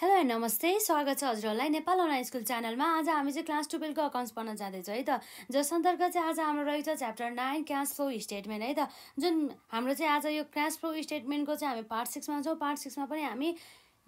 hello नमस्ते स्वागत छ हजुरहरूलाई नेपाल अनलाइन स्कुल च्यानलमा आज हामी चाहिँ क्लास टुवेल्भको अकाउन्ट्स पढ्न जाँदैछौँ है त जस अन्तर्गत चाहिँ आज हाम्रो रहेछ chapter nine cash flow statement है त जुन हाम्रो चाहिँ आज यो क्यास फ्लो स्टेटमेन्टको चाहिँ हामी पार्ट सिक्समा छौँ पार्ट सिक्समा पनि हामी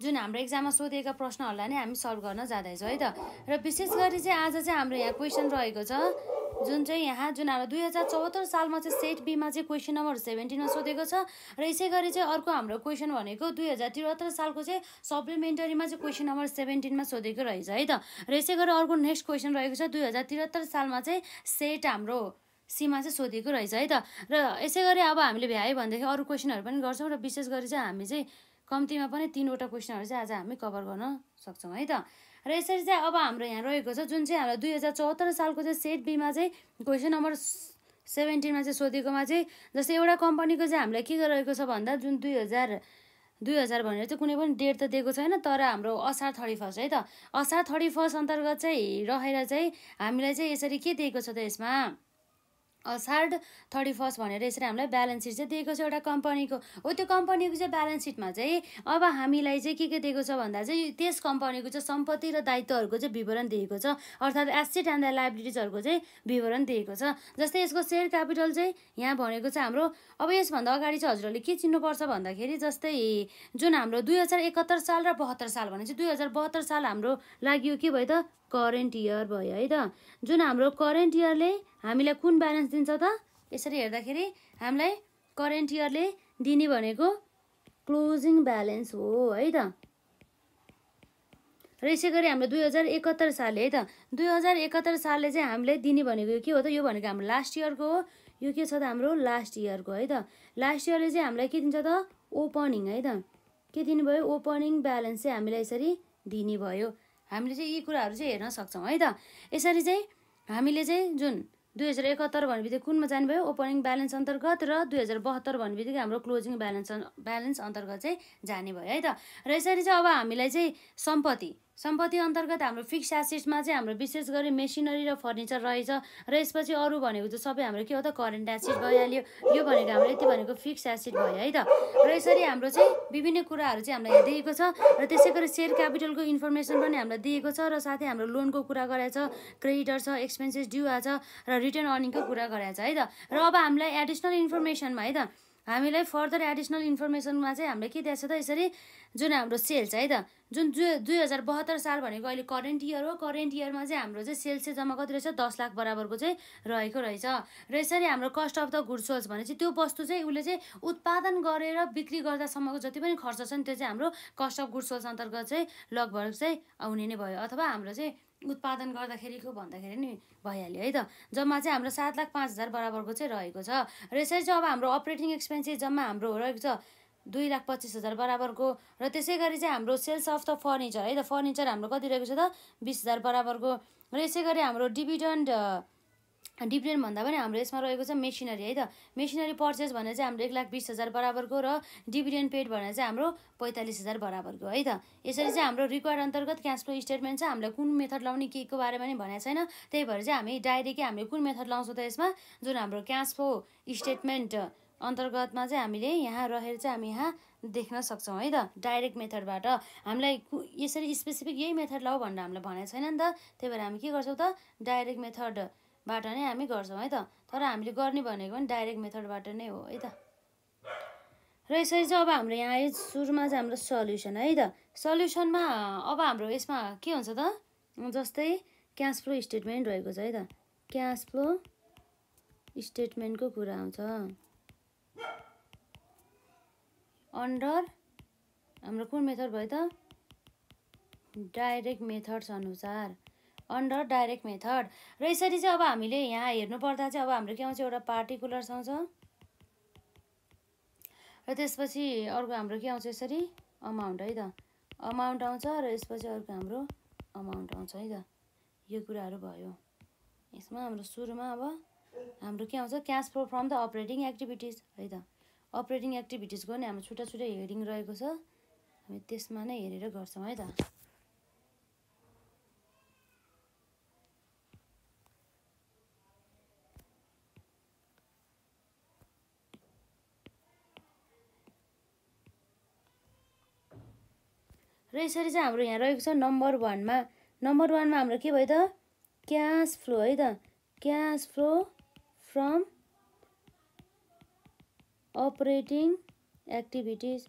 जुन हाम्रो एक्जाममा सोधेका प्रश्नहरूलाई नै हामी सल्भ गर्न जाँदैछौँ है त र विशेष गरी चाहिँ आज चाहिँ हाम्रो यहाँ क्वेसन रहेको छ जुन चाहिँ यहाँ जुन हाम्रो दुई हजार चौहत्तर सालमा चाहिँ सेट बीमा चाहिँ क्वेसन नम्बर सेभेन्टिनमा सोधेको छ र यसै गरी चाहिँ अर्को हाम्रो क्वेसन भनेको दुई हजार त्रिहत्तर सालको चाहिँ सप्लिमेन्टरीमा चाहिँ क्वेसन नम्बर सेभेन्टिनमा सोधेको रहेछ है त र यसै गरी अर्को नेक्स्ट क्वेसन रहेको छ दुई हजार त्रिहत्तर सालमा चाहिँ सेट हाम्रो सीमा चाहिँ सोधेको रहेछ है त र यसै गरी अब हामीले भ्यायो भनेदेखि अरू क्वेसनहरू पनि गर्छौँ र विशेष गरी चाहिँ हामी चाहिँ कम्तीमा पनि तिनवटा क्वेसनहरू चाहिँ आज हामी कभर गर्न सक्छौँ है त र यसरी चाहिँ अब हाम्रो यहाँ रहेको छ जुन चाहिँ हामीलाई दुई हजार चौहत्तर सालको चाहिँ सेट बीमा चाहिँ क्वेसन नम्बर सेभेन्टिनमा चाहिँ सोधेकोमा चाहिँ जस्तै एउटा कम्पनीको चाहिँ हामीलाई के गरेको छ भन्दा जुन दुई हजार दुई हजार भनेर चाहिँ कुनै पनि डेट त दिएको छैन तर हाम्रो असार थर्टी फर्स्ट है त असार थर्टी फर्स्ट अन्तर्गत चाहिँ रहेर चाहिँ हामीलाई चाहिँ यसरी के दिएको छ त यसमा असार्ड थर्टी फर्स्ट भनेर यसरी हामीलाई ब्यालेन्स सिट चाहिँ दिएको छ एउटा कम्पनीको हो त्यो कम्पनीको चाहिँ ब्यालेन्स सिटमा चाहिँ अब हामीलाई चाहिँ के के दिएको छ भन्दा चाहिँ त्यस कम्पनीको चाहिँ सम्पत्ति र दायित्वहरूको चाहिँ विवरण दिएको छ अर्थात् एसेट एन्ड द लाइबिलिटिजहरूको चाहिँ विवरण दिएको छ जस्तै यसको सेयर क्यापिटल चाहिँ यहाँ भनेको चाहिँ हाम्रो अब यसभन्दा अगाडि चाहिँ हजुरहरूले के चिन्नुपर्छ भन्दाखेरि जस्तै जुन हाम्रो दुई हजार एकहत्तर साल र बहत्तर साल भने चाहिँ दुई हजार बहत्तर साल हाम्रो लागि के भयो त करेन्ट इयर भयो है त जुन हाम्रो करेन्ट इयरले हामीलाई कुन ब्यालेन्स दिन्छ त यसरी हेर्दाखेरि हामीलाई करेन्ट इयरले दिने भनेको क्लोजिङ ब्यालेन्स हो है त र यसै गरी हामीले दुई हजार एकहत्तर सालले है त दुई हजार एकहत्तर सालले चाहिँ हामीले दिने भनेको के हो त यो भनेको हाम्रो लास्ट इयरको हो यो के छ त हाम्रो लास्ट इयरको है त लास्ट इयरले चाहिँ हामीलाई के दिन्छ त ओपनिङ है त के दिनुभयो ओपनिङ ब्यालेन्स चाहिँ हामीलाई यसरी दिने भयो हामीले चाहिँ यी कुराहरू चाहिँ हेर्न सक्छौँ है त यसरी चाहिँ हामीले चाहिँ जुन दुई हजार एकहत्तर भन्ने बित्तिकै कुनमा जानुभयो ओपनिङ ब्यालेन्स अन्तर्गत र दुई हजार बहत्तर भन्ने बित्तिकै हाम्रो क्लोजिङ ब्यालेन्स ब्यालेन्स अन्तर्गत चाहिँ जाने भयो है त र यसरी चाहिँ अब हामीलाई चाहिँ सम्पत्ति सम्पत्ति अन्तर्गत हाम्रो फिक्स एसेट्समा चाहिँ हाम्रो विशेष गरी मेसिनरी र फर्निचर रहेछ र यसपछि अरू भनेको त सबै हाम्रो के हो त करेन्ट एसिड भइहाल्यो यो भनेको हाम्रो यति भनेको फिक्स एसिड भयो है त र यसरी हाम्रो चाहिँ विभिन्न कुराहरू चाहिँ हामीलाई दिएको छ र त्यसै गरी सेयर क्यापिटलको इन्फर्मेसन पनि हामीलाई दिएको छ र साथै हाम्रो लोनको कुरा गराएको छ क्रेडिटर छ एक्सपेन्सेस ड्यु आएछ र रिटर्न अर्निङको कुरा गराएको छ है त र अब हामीलाई एडिसनल इन्फर्मेसनमा है त हामीलाई फर्दर एडिसनल इन्फर्मेसनमा चाहिँ हामीले के दिएको छ त यसरी जुन हाम्रो सेल्स है त जुन दुई दुई हजार बहत्तर साल भनेको अहिले करेन्ट इयर हो करेन्ट इयरमा चाहिँ हाम्रो चाहिँ सेल्स चाहिँ जम्मा कति रहेछ दस लाख बराबरको चाहिँ रहेको रहेछ र यसरी हाम्रो cost of the good sold भने चाहिँ त्यो वस्तु चाहिँ उसले चाहिँ उत्पादन गरेर बिक्री गर्दासम्मको जति पनि खर्च छ नि त्यो चाहिँ हाम्रो कस्ट अफ गुड सोल्स अन्तर्गत चाहिँ लगभग चाहिँ आउने नै भयो अथवा हाम्रो चाहिँ उत्पादन गर्दाखेरिको भन्दाखेरि नि भइहाल्यो है त जम्मा चाहिँ हाम्रो सात लाख पाँच हजार बराबरको चाहिँ रहेको छ र यसरी चाहिँ अब हाम्रो अपरेटिङ एक्सपेन्सेस जम्मा हाम्रो रहेको छ दुई लाख पच्चिस हजार बराबरको र त्यसै गरी चाहिँ हाम्रो सेल्स अफ द फर्निचर है त फर्निचर हाम्रो कति रहेको छ त बिस हजार बराबरको र यसै गरी हाम्रो डिभिडन्ड डिभिडेन्ट भन्दा पनि हाम्रो यसमा रहेको छ मेसिनरी है त मेसिनरी पर्चेस भनेर चाहिँ हाम्रो एक लाख बिस हजार बराबरको र डिभिडेन्ट पेड भनेर चाहिँ हाम्रो पैँतालिस हजार बराबरको है त यसरी चाहिँ हाम्रो रिक्वायर्ड अन्तर्गत क्यास फ्लो स्टेटमेन्ट चाहिँ हामीलाई कुन मेथड लाउने को बारेमा नि भनेको छैन त्यही भएर चाहिँ हामी डाइरेक्टै हामीले कुन मेथड लाउँछौँ त यसमा जुन हाम्रो क्यास फ्लो स्टेटमेन्ट अन्तर्गतमा चाहिँ हामीले यहाँ रहेर चाहिँ हामी यहाँ देख्न सक्छौँ है त डाइरेक्ट मेथडबाट हामीलाई यसरी स्पेसिफिक यही मेथड लाऊ भनेर हामीलाई भनेको छैन नि त त्यही भएर हामी के गर्छौँ त डाइरेक्ट मेथड बाट नै हामी गर्छौँ है त तर हामीले गर्ने भनेको पनि डाइरेक्ट मेथडबाट नै हो है त र यसरी चाहिँ अब हाम्रो यहाँ आयो सुरुमा चाहिँ हाम्रो सल्युसन है त सल्युसनमा अब हाम्रो यसमा के हुन्छ त जस्तै क्यास फ्लो स्टेटमेन्ट रहेको छ है त क्यास फ्लो स्टेटमेन्टको कुरा आउँछ अन्डर हाम्रो कुन मेथड भयो त डाइरेक्ट मेथड्स अनुसार अन्डर डाइरेक्ट मेथड र यसरी चाहिँ अब हामीले यहाँ हेर्नुपर्दा चाहिँ अब हाम्रो के आउँछ एउटा पार्टिकुलर्स आउँछ र त्यसपछि अर्को हाम्रो के आउँछ यसरी अमाउन्ट है त अमाउन्ट आउँछ र यसपछि अर्को हाम्रो अमाउन्ट आउँछ है त यो कुराहरू भयो यसमा हाम्रो सुरुमा अब हाम्रो के आउँछ cash flow from the operating activities है त अपरेटिङ एक्टिभिटिजको नि हाम्रो छुट्टा छुट्टै हेडिङ रहेको छ हामी त्यसमा नै हेरेर गर्छौँ है त र यसरी चाहिँ हाम्रो यहाँ रहेको छ नम्बर वानमा नम्बर वानमा हाम्रो के भयो त क्यास फ्लो है त cash flow from operating activities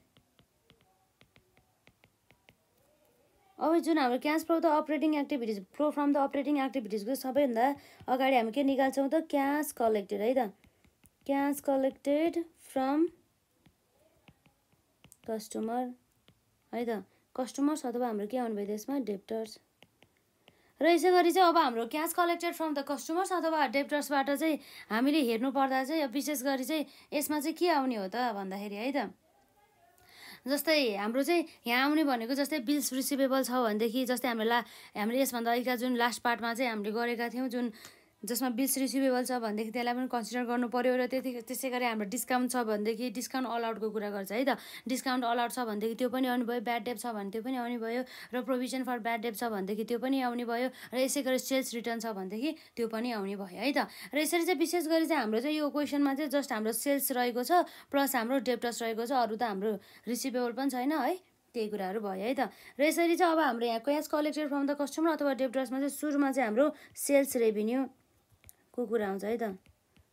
अब जुन हाम्रो क्यास फ्लो त operating activities flow from the operating एक्टिभिटिजको सबैभन्दा अगाडि हामी के निकाल्छौँ त क्यास कलेक्टेड है त क्यास कलेक्टेड फ्रम कस्टमर है त कस्टमर्स अथवा हाम्रो के आउनुभयो यसमा डेप्टर्स र यसै गरी चाहिँ अब हाम्रो cash collected from the customers अथवा डेप्टर्सबाट चाहिँ हामीले हेर्नुपर्दा चाहिँ विशेष गरी चाहिँ यसमा चाहिँ के आउने हो त भन्दाखेरि है त जस्तै हाम्रो चाहिँ यहाँ आउने भनेको जस्तै बिल्स रिसिभेबल छ भनेदेखि जस्तै हामीले ला हामीले यसभन्दा अघिका जुन लास्ट पार्टमा चाहिँ हामीले गरेका थियौँ जुन जसमा बिल्स रिसिभेबल छ भनेदेखि त्यसलाई पनि कन्सिडर गर्नु पऱ्यो र त्यति त्यसै गरी हाम्रो डिस्काउन्ट छ भनेदेखि डिस्काउन्ट अलआउटको कुरा गर्छ है त डिस्काउन्ट अलआउट छ भनेदेखि त्यो पनि आउने भयो ब्याड डेप छ भने त्यो पनि आउने भयो र प्रोभिजन फर ब्याड डेप छ भनेदेखि त्यो पनि आउने भयो र यसै गरी सेल्स रिटर्न छ भनेदेखि त्यो पनि आउने भयो है त र यसरी चाहिँ विशेष गरी चाहिँ हाम्रो चाहिँ यो क्वेसनमा चाहिँ जस्ट हाम्रो सेल्स रहेको छ प्लस हाम्रो डेप्टस रहेको छ अरू त हाम्रो रिसिभेबल पनि छैन है त्यही कुराहरू भयो है त र यसरी चाहिँ अब हाम्रो यहाँ cash collected from the customer अथवा डेप्टर्समा चाहिँ सुरुमा चाहिँ हाम्रो सेल्स रेभिन्यू को कुरा आउँछ है त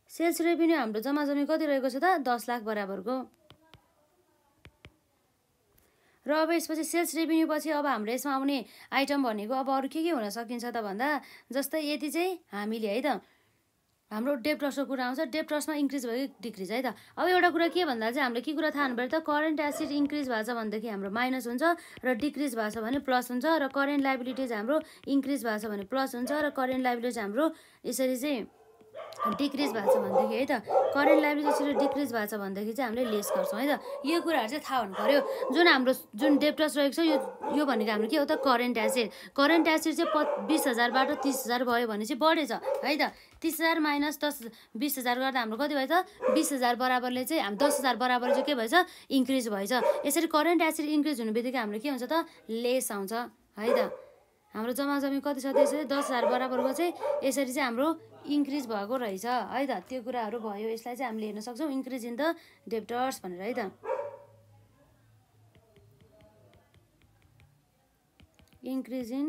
सेल्स रेभिन्यू हाम्रो जम्मा जम्मी कति रहेको छ त दस लाख बराबरको र अब यसपछि सेल्स रेभिन्यू पछि अब हाम्रो यसमा आउने आइटम भनेको अब अरू के के हुन सकिन्छ त भन्दा जस्तै यति चाहिँ हामीले है त हाम्रो डेप ट्रस्टको कुरा आउँछ डेप ट्रस्टमा इन्क्रिज भयो कि डिक्रिज है त अब एउटा कुरा के भन्दा चाहिँ हामीले के कुरा थाहा हुनु पऱ्यो त करेन्ट एसिड इन्क्रिज भएको छ भनेदेखि हाम्रो माइनस हुन्छ र डिक्रिज भएको छ भने प्लस हुन्छ र करेन्ट लाइबिलिटिज हाम्रो इन्क्रिज भएको छ भने प्लस हुन्छ र करेन्ट लाइबिलिटिज हाम्रो यसरी चाहिँ डिक्रिज भएको छ भनेदेखि है त करेन्ट लाइब्रेरी डिक्रिज भएको छ भनेदेखि चाहिँ हामीले लेस गर्छौँ है त यो कुराहरू चाहिँ थाहा हुनु पऱ्यो जुन हाम्रो जुन डेप्टस रहेको छ यो यो भनेको हाम्रो के हो त करेन्ट एसिड करेन्ट एसिड चाहिँ प बिस हजारबाट तिस हजार भयो भने चाहिँ बढेछ है त तिस हजार माइनस दस बिस हजार गर्दा हाम्रो कति भएछ बिस हजार बराबरले चाहिँ हाम्रो दस हजार बराबर चाहिँ के भएछ इन्क्रिज भएछ यसरी करेन्ट एसिड इन्क्रिज हुने बित्तिकै हाम्रो के हुन्छ त लेस आउँछ है त हाम्रो जम्मा जम्मी कति छ त्यसरी दस हजार बराबरको चाहिँ यसरी चाहिँ हाम्रो इन्क्रिज भएको रहेछ है त त्यो कुराहरू भयो यसलाई चाहिँ हामीले हेर्न सक्छौँ इन्क्रिज इन द डेप्टर्स भनेर है त इन्क्रिज इन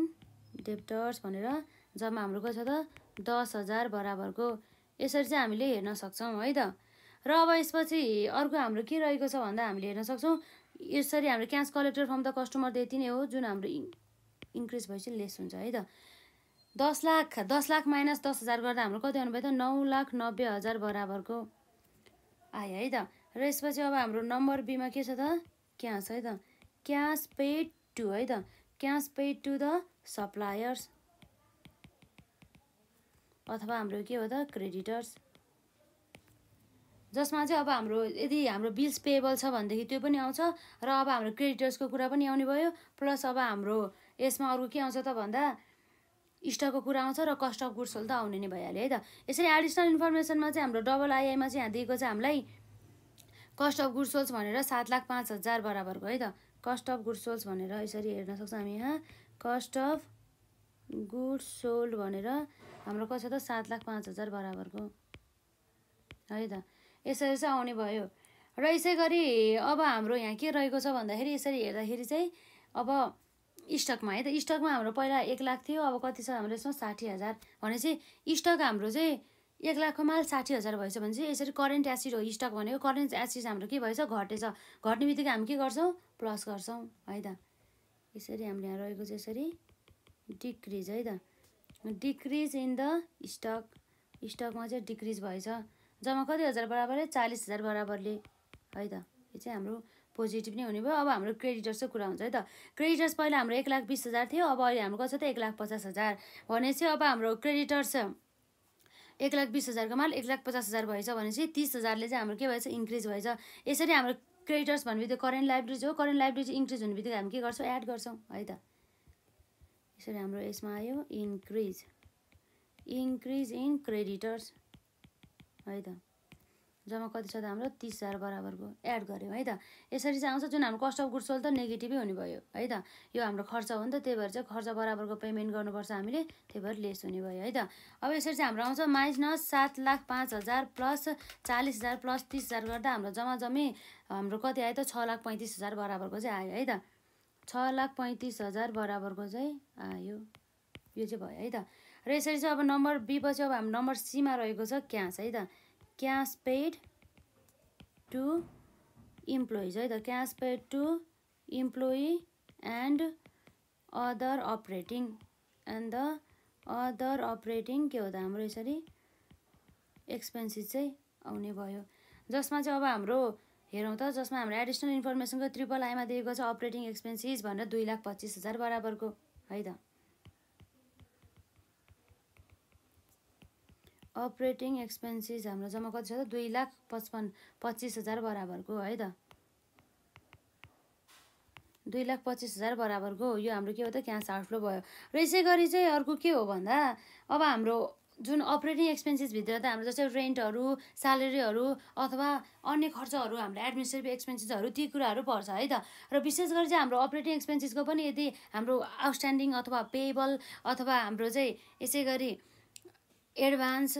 डेप्टर्स भनेर जम्मा हाम्रो कस्तो छ त दस हजार बराबरको यसरी चाहिँ हामीले हेर्न सक्छौँ है त र अब यसपछि अर्को हाम्रो के रहेको छ भन्दा हामीले हेर्न सक्छौँ यसरी हाम्रो cash collector from the customer त्यति नै हो जुन हाम्रो इन्क्रिज भएपछि लेस हुन्छ है त दस लाख दस लाख माइनस दस हजार गर्दा हाम्रो कति आउनुभयो त नौ लाख नब्बे हजार बराबरको आयो है त र यसपछि अब हाम्रो नम्बर बीमा के छ त क्यास है त क्यास पेड टु है त cash paid to the suppliers अथवा हाम्रो के हो त क्रेडिटर्स जसमा चाहिँ अब हाम्रो यदि हाम्रो बिल्स पेएबल छ भनेदेखि त्यो पनि आउँछ र अब हाम्रो क्रेडिटर्सको कुरा पनि आउने भयो प्लस अब हाम्रो यसमा अर्को के आउँछ त भन्दा इष्टको कुरा आउँछ र कस्ट अफ गुड्स त आउने नै भइहाल्यो है त यसरी एडिसनल इन्फर्मेसनमा चाहिँ हाम्रो डबल आइआईमा चाहिँ यहाँ दिएको छ हामीलाई कस्ट अफ गुड्स सोल्स भनेर सात लाख पाँच हजार बराबरको है त कस्ट अफ गुड सोल्स भनेर यसरी हेर्न सक्छौँ हामी यहाँ कस्ट अफ गुड सोल्ड भनेर हाम्रो कस्तो त सात लाख पाँच हजार बराबरको है त यसरी चाहिँ आउने भयो र यसै गरी अब हाम्रो यहाँ के रहेको छ भन्दाखेरि यसरी हेर्दाखेरि चाहिँ अब स्टकमा है त स्टकमा हाम्रो पहिला एक लाख थियो अब कति छ हाम्रो यसमा साठी हजार भनेपछि स्टक हाम्रो चाहिँ एक लाखको माल साठी हजार भएछ भने चाहिँ यसरी करेन्ट एसिड हो स्टक भनेको करेन्ट एसिड हाम्रो के भएछ घटेछ घट्ने बित्तिकै हामी के गर्छौँ प्लस गर्छौँ है त यसरी हामीले यहाँ रहेको चाहिँ यसरी डिक्रिज है त डिक्रिज इन द स्टक स्टकमा चाहिँ डिक्रिज भएछ जम्मा कति हजार बराबरले चालिस हजार बराबरले है त यो चाहिँ हाम्रो पोजिटिभ नै हुने भयो अब हाम्रो क्रेडिटर्सको कुरा हुन्छ है त क्रेडिटर्स पहिला हाम्रो एक लाख बिस हजार थियो अब अहिले हाम्रो कति त एक लाख पचास हजार भनेपछि अब हाम्रो क्रेडिटर्स एक लाख बिस हजारको माल एक लाख पचास हजार भएछ भनेपछि तिस हजारले चाहिँ हाम्रो के भएछ इन्क्रिज भएछ यसरी हाम्रो क्रेडिटर्स भन्ने बित्तिकै करेन्ट लाइब्रेरी हो करेन्ट लाइब्रेरी इन्क्रिज हुने बित्तिकै हामी के गर्छौँ एड गर्छौँ है त यसरी हाम्रो यसमा आयो इन्क्रिज इन्क्रिज इन क्रेडिटर्स है त जम्मा कति छ त हाम्रो तिस हजार बराबरको एड गऱ्यौँ है त यसरी चाहिँ आउँछ जुन हाम्रो कस्ट अफ गुड सोल त नेगेटिभै हुने भयो है त यो हाम्रो खर्च हो नि त त्यही भएर चाहिँ खर्च बराबरको पेमेन्ट गर्नुपर्छ हामीले त्यही भएर लेस हुने भयो है त अब यसरी चाहिँ हाम्रो आउँछ माइनस सात लाख पाँच हजार प्लस चालिस हजार प्लस तिस हजार गर्दा हाम्रो जम्मा जम्मी हाम्रो कति आयो त छ लाख पैँतिस हजार बराबरको चाहिँ आयो है त छ लाख पैँतिस हजार बराबरको चाहिँ आयो यो चाहिँ भयो है त र यसरी चाहिँ अब नम्बर बी पछि अब हाम्रो नम्बर सीमा रहेको छ क्यास है त क्यास पेड टु इम्प्लोइज है त cash paid to employee and other operating and the other operating के हो त हाम्रो यसरी एक्सपेन्सिस चाहिँ आउने भयो जसमा चाहिँ अब हाम्रो हेरौँ त जसमा हाम्रो एडिसनल इन्फर्मेसनको ट्रिपल आईमा दिएको छ अपरेटिङ एक्सपेन्सिस भनेर दुई लाख पच्चिस हजार बराबरको है त अपरेटिङ एक्सपेन्सिस हाम्रो जम्मा कति छ त दुई लाख पचपन्न पच्चिस हजार बराबरको है त दुई लाख पच्चिस हजार बराबरको यो हाम्रो के हो त क्यास आउटफ्लो भयो र यसै गरी चाहिँ अर्को के हो भन्दा अब हाम्रो जुन अपरेटिङ एक्सपेन्सिसभित्र त हाम्रो जस्तै रेन्टहरू स्यालेरीहरू अथवा अन्य खर्चहरू हाम्रो एडमिनिस्ट्रेटिभ एक्सपेन्सिसहरू ती कुराहरू पर्छ है त र विशेष गरी चाहिँ हाम्रो अपरेटिङ एक्सपेन्सिसको पनि यदि हाम्रो आउटस्ट्यान्डिङ अथवा पेएबल अथवा हाम्रो चाहिँ यसै गरी एडभान्स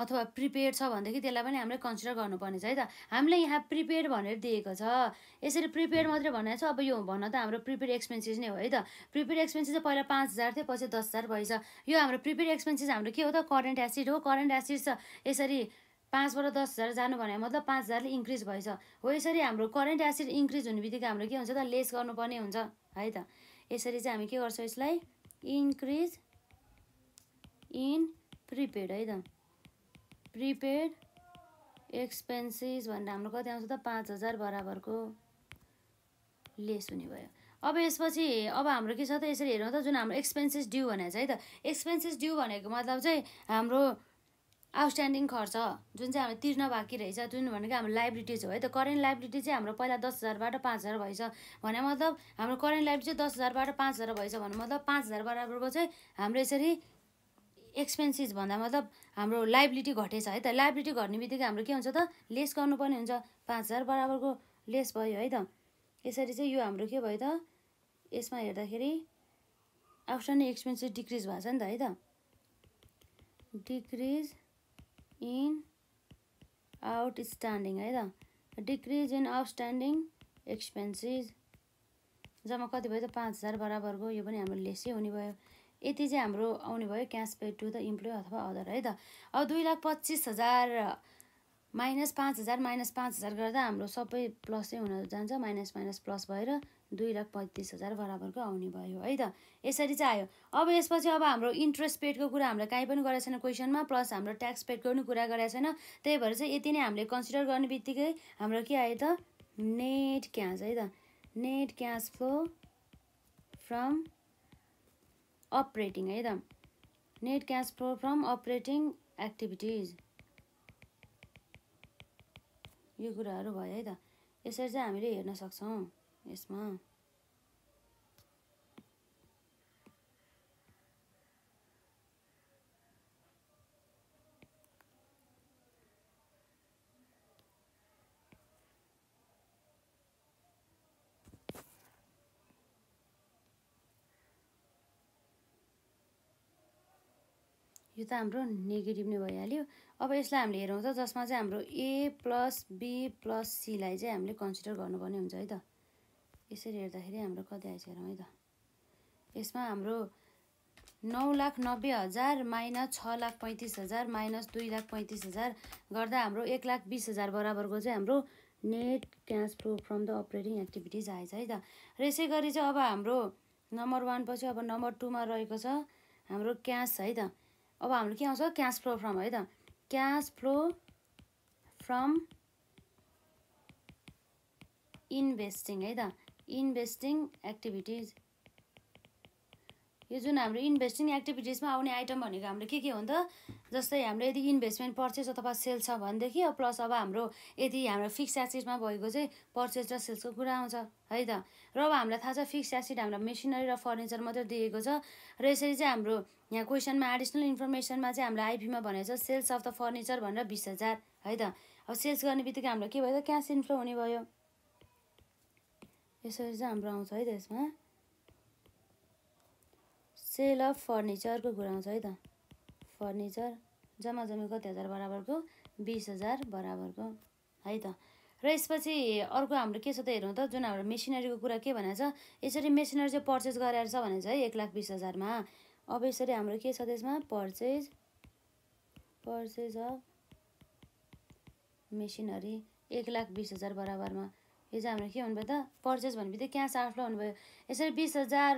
अथवा प्रिपेयर छ भनेदेखि त्यसलाई पनि हामीले कन्सिडर गर्नुपर्ने छ है त हामीले यहाँ प्रिपेयर भनेर दिएको छ यसरी प्रिपेयर मात्रै भनेको छ अब यो भन्न त हाम्रो प्रिपेयर एक्सपेन्सिस नै हो है त प्रिपेयर एक्सपेन्सिस चाहिँ पहिला पाँच हजार थियो पछि दस हजार भएछ यो हाम्रो प्रिपेयर एक्सपेन्सिस हाम्रो के हो त करेन्ट एसिड हो करेन्ट एसिड छ यसरी पाँचबाट दस हजार जानु भने मतलब पाँच हजारले इन्क्रिज भएछ हो यसरी हाम्रो करेन्ट एसिड इन्क्रिज हुने बित्तिकै हाम्रो के हुन्छ त लेस गर्नुपर्ने हुन्छ है त यसरी चाहिँ हामी के गर्छौँ यसलाई इन्क्रिज इन प्रिपेड है त प्रिपेड एक्सपेन्सेस भनेर हाम्रो कति आउँछ त पाँच हजार बराबरको लेस हुने भयो अब यसपछि अब हाम्रो के छ त यसरी हेरौँ त जुन हाम्रो एक्सपेन्सेस ड्यू भनेको छ है त एक्सपेन्सेस ड्यू भनेको मतलब चाहिँ हाम्रो आउटस्ट्यान्डिङ खर्च जुन चाहिँ हाम्रो तिर्न बाँकी रहेछ जुन भनेको हाम्रो लाइब्रेटिज हो है त करेन्ट लाइब्रेटी चाहिँ हाम्रो पहिला दस हजारबाट पाँच हजार भएछ भने मतलब हाम्रो करेन्ट लाइब्रेटी चाहिँ दस हजारबाट पाँच हजार भएछ भने मतलब पाँच हजार बराबरको चाहिँ हाम्रो यसरी एक्सपेन्सिस भन्दा मतलब हाम्रो लाइबिलिटी घटेछ है त लाइबिलिटी घट्ने बित्तिकै हाम्रो के हुन्छ त लेस गर्नुपर्ने हुन्छ पाँच हजार बराबरको लेस भयो है त यसरी चाहिँ यो हाम्रो के भयो त यसमा हेर्दाखेरि आफ्टर एक्सपेन्सिस डिक्रिज भएको छ नि त है त डिक्रिज इन आउटस्ट्यान्डिङ है त डिक्रिज इन आउटस्ट्यान्डिङ एक्सपेन्सिस जम्मा कति भयो त पाँच हजार बराबरको यो पनि हाम्रो लेसै हुने भयो यति चाहिँ हाम्रो आउने भयो cash paid to the employee अथवा अदर है त अब दुई लाख पच्चिस हजार माइनस पाँच हजार माइनस पाँच हजार गर्दा हाम्रो सबै प्लसै हुन जान्छ माइनस माइनस प्लस भएर दुई लाख पैँतिस हजार बराबरको आउने भयो है त यसरी चाहिँ आयो अब यसपछि अब हाम्रो इन्ट्रेस्ट पेडको कुरा हामीलाई काहीँ पनि गरेको छैन क्वेसनमा प्लस हाम्रो ट्याक्स पेडको पनि कुरा गरेको छैन त्यही भएर चाहिँ यति नै हामीले कन्सिडर गर्ने बित्तिकै हाम्रो के आयो त नेट क्यास है त net cash flow from operating है त net cash flow from operating activities यो कुराहरू भयो है त यसरी चाहिँ हामीले हेर्न सक्छौँ यसमा यो त हाम्रो नेगेटिभ नै भइहाल्यो अब यसलाई हामीले हेरौँ त जसमा चाहिँ हाम्रो ए प्लस बी प्लस सीलाई चाहिँ हामीले कन्सिडर गर्नुपर्ने हुन्छ है त यसरी हेर्दाखेरि हाम्रो कति आएछ हेरौँ है त यसमा हाम्रो नौ लाख नब्बे हजार माइनस छ लाख पैँतिस हजार माइनस दुई लाख पैँतिस हजार गर्दा हाम्रो एक लाख बिस हजार बराबरको चाहिँ हाम्रो net cash flow from the operating activities आएछ है त र यसै गरी चाहिँ अब हाम्रो नम्बर वान पछि अब नम्बर टूमा रहेको छ हाम्रो क्यास है त अब हाम्रो के आउँछ क्यास फ्लो फ्रम है त क्यास फ्लो फ्रम इन्भेस्टिङ है त इन्भेस्टिङ एक्टिभिटिज यो जुन हाम्रो इन्भेस्टिङ एक्टिभिटिजमा आउने आइटम भनेको हाम्रो के के हो नि त जस्तै हाम्रो यदि इन्भेस्टमेन्ट पर्चेस अथवा सेल्स छ भनेदेखि प्लस अब हाम्रो यदि हाम्रो फिक्स एसिडमा भएको चाहिँ पर्चेस र सेल्सको कुरा आउँछ है त र अब हामीलाई थाहा छ फिक्स एसिड हाम्रो मेसिनरी र फर्निचर मात्रै दिएको छ र यसरी चाहिँ हाम्रो यहाँ क्वेसनमा एडिसनल इन्फर्मेसनमा चाहिँ हाम्रो आइपीमा भनेको छ सेल्स अफ द फर्निचर भनेर बिस हजार है त अब सेल्स गर्ने बित्तिकै हाम्रो के भयो त क्यास इन्फ्लो हुने भयो यसरी चाहिँ हाम्रो आउँछ है त यसमा सेल अफ फर्निचरको कुरा आउँछ है त फर्निचर जम्मा जम्मी कति हजार बराबरको बिस हजार बराबरको है त र यसपछि अर्को हाम्रो के छ त हेरौँ त जुन हाम्रो मेसिनरीको कुरा के भनेको छ यसरी मेसिनरी चाहिँ पर्चेस गरेर छ भने चाहिँ एक लाख बिस हजारमा अब यसरी हाम्रो के छ त्यसमा पर्चेज पर्चेज अफ मेसिनरी एक लाख बिस हजार बराबरमा यो चाहिँ हाम्रो के हुनुभयो त पर्चेज भन्ने बित्तिकै क्यास आउटफ्लो हुनुभयो यसरी बिस हजार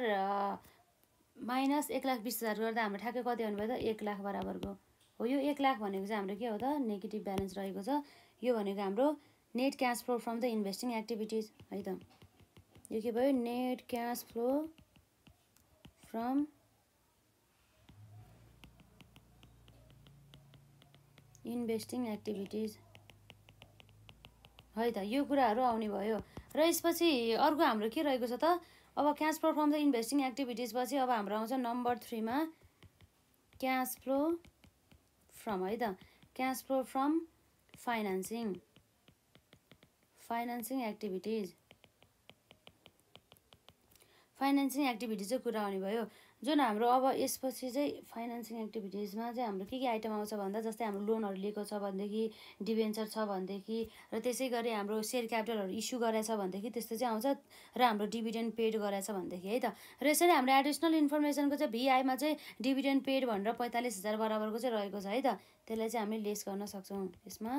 माइनस एक लाख बिस हजार गर्दा हाम्रो ठ्याक्कै कति आउनुभयो त एक लाख बराबरको हो यो एक लाख भनेको चाहिँ हाम्रो के हो त नेगेटिभ ब्यालेन्स रहेको छ यो भनेको हाम्रो net cash flow from the investing activities है त यो के भयो net cash flow from investing activities है त यो कुराहरू आउने भयो र यसपछि अर्को हाम्रो के रहेको छ त अब cash flow from the investing activities पछि अब हाम्रो आउँछ नम्बर थ्रीमा क्यास फ्लो फ्रम है त cash flow from financing financing activities financing एक्टिभिटिजको कुरा आउने भयो जुन हाम्रो अब यसपछि चाहिँ फाइनेन्सिङ एक्टिभिटिजमा चाहिँ हाम्रो के के आइटम आउँछ भन्दा जस्तै हाम्रो लोनहरू लिएको छ भनेदेखि डिभेन्चर छ भनेदेखि र त्यसै गरी हाम्रो सेयर क्यापिटलहरू इस्यु गराएछ भनेदेखि त्यस्तो चाहिँ आउँछ र हाम्रो डिभिडेन्ड पेड गराएछ भनेदेखि है त र यसरी हाम्रो एडिसनल इन्फर्मेसनको चाहिँ भिआईमा चाहिँ डिभिडेन्ड पेड भनेर पैँतालिस हजार बराबरको चाहिँ रहेको छ है त त्यसलाई चाहिँ हामी लेस गर्न सक्छौँ यसमा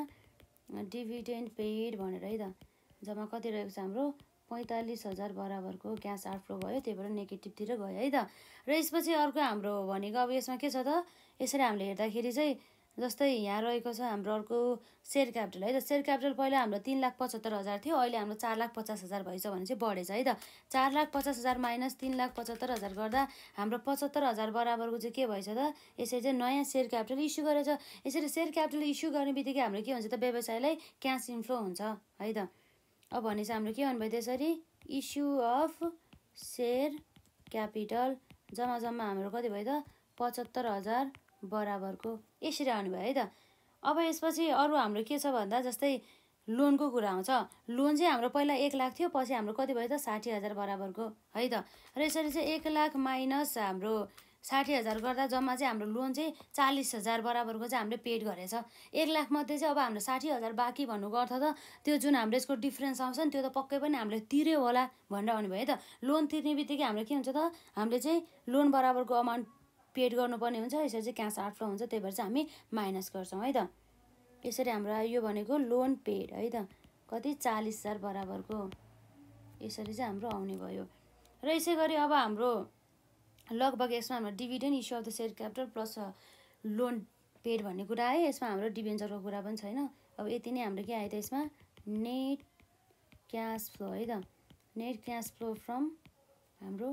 डिभिडेन्ड पेड भनेर है त जम्मा कति रहेको छ हाम्रो पैँतालिस हजार बराबरको क्यास आउटफ्लो भयो त्यही भएर नेगेटिभतिर गयो है त र यसपछि अर्को हाम्रो भनेको अब यसमा के छ त यसरी हामीले हेर्दाखेरि चाहिँ जस्तै यहाँ रहेको छ हाम्रो अर्को सेयर क्यापिटल है त सेयर क्यापिटल पहिला हाम्रो तिन लाख पचहत्तर हजार थियो अहिले हाम्रो चार लाख पचास हजार भएछ भने चाहिँ बढेछ है त चार लाख पचास हजार माइनस तिन लाख पचहत्तर हजार गर्दा हाम्रो पचहत्तर हजार बराबरको चाहिँ के भएछ त यसरी चाहिँ नयाँ सेयर क्यापिटल इस्यु गरेछ यसरी सेयर क्यापिटल इस्यु गर्ने बित्तिकै हाम्रो के हुन्छ त व्यवसायलाई क्यास इन्फ्लो हुन्छ है त अब भनेपछि हाम्रो के भन्नुभयो त्यसरी इस्यु अफ सेयर क्यापिटल जम्मा जम्मा हाम्रो कति भयो त पचहत्तर हजार बराबरको यसरी आउनुभयो है त अब यसपछि अरू हाम्रो के छ भन्दा जस्तै लोनको कुरा आउँछ लोन चाहिँ हाम्रो पहिला एक लाख थियो पछि हाम्रो कति भयो त साठी हजार बराबरको है त र यसरी चाहिँ एक लाख माइनस हाम्रो साठी हजार गर्दा जम्मा चाहिँ हाम्रो लोन चाहिँ चालिस हजार बराबरको चाहिँ हामीले पेड गरेछ एक लाखमध्ये चाहिँ अब हाम्रो साठी हजार बाँकी भन्नु त त्यो जुन हाम्रो यसको डिफ्रेन्स आउँछ नि त्यो त पक्कै पनि हामीले तिर्यो होला भनेर भयो है त लोन तिर्ने बित्तिकै हाम्रो के हुन्छ त हामीले चाहिँ लोन बराबरको अमाउन्ट पेड गर्नुपर्ने हुन्छ यसरी चाहिँ क्यास आउटफ्लो हुन्छ त्यही भएर चाहिँ हामी माइनस गर्छौँ है त यसरी हाम्रो यो भनेको लोन पेड है त कति चालिस हजार बराबरको यसरी चाहिँ हाम्रो आउने भयो र यसै गरी अब हाम्रो लगभग यसमा हाम्रो dividend issue of the share capital plus loan paid भन्ने कुरा आयो यसमा हाम्रो डिभेन्चरको कुरा पनि छैन अब यति नै हाम्रो के आयो त यसमा नेट क्यास फ्लो है त नेट क्यास फ्लो फ्रम हाम्रो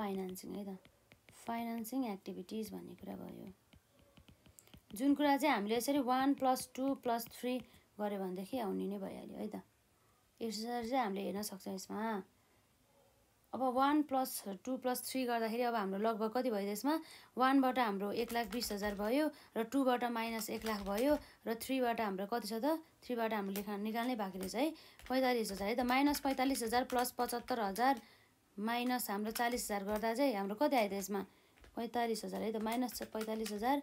फाइनेन्सिङ है त फाइनेन्सिङ एक्टिभिटिज भन्ने कुरा भयो जुन कुरा चाहिँ हामीले यसरी one plus two plus three गऱ्यो भनेदेखि आउने नै भइहाल्यो है त यसरी चाहिँ हामीले हेर्न सक्छौँ यसमा अब one plus two plus three गर्दाखेरि अब हाम्रो लगभग कति भयो त्यसमा वानबाट हाम्रो एक लाख बिस हजार भयो र टूबाट माइनस एक लाख भयो र थ्रीबाट हाम्रो कति छ त थ्रीबाट हाम्रो लेखा निकाल्नै बाँकी रहेछ है पैँतालिस हजार है त माइनस पैँतालिस हजार प्लस पचहत्तर हजार माइनस हाम्रो चालिस हजार गर्दा चाहिँ हाम्रो कति आयो त यसमा पैँतालिस हजार है त माइनस पैँतालिस हजार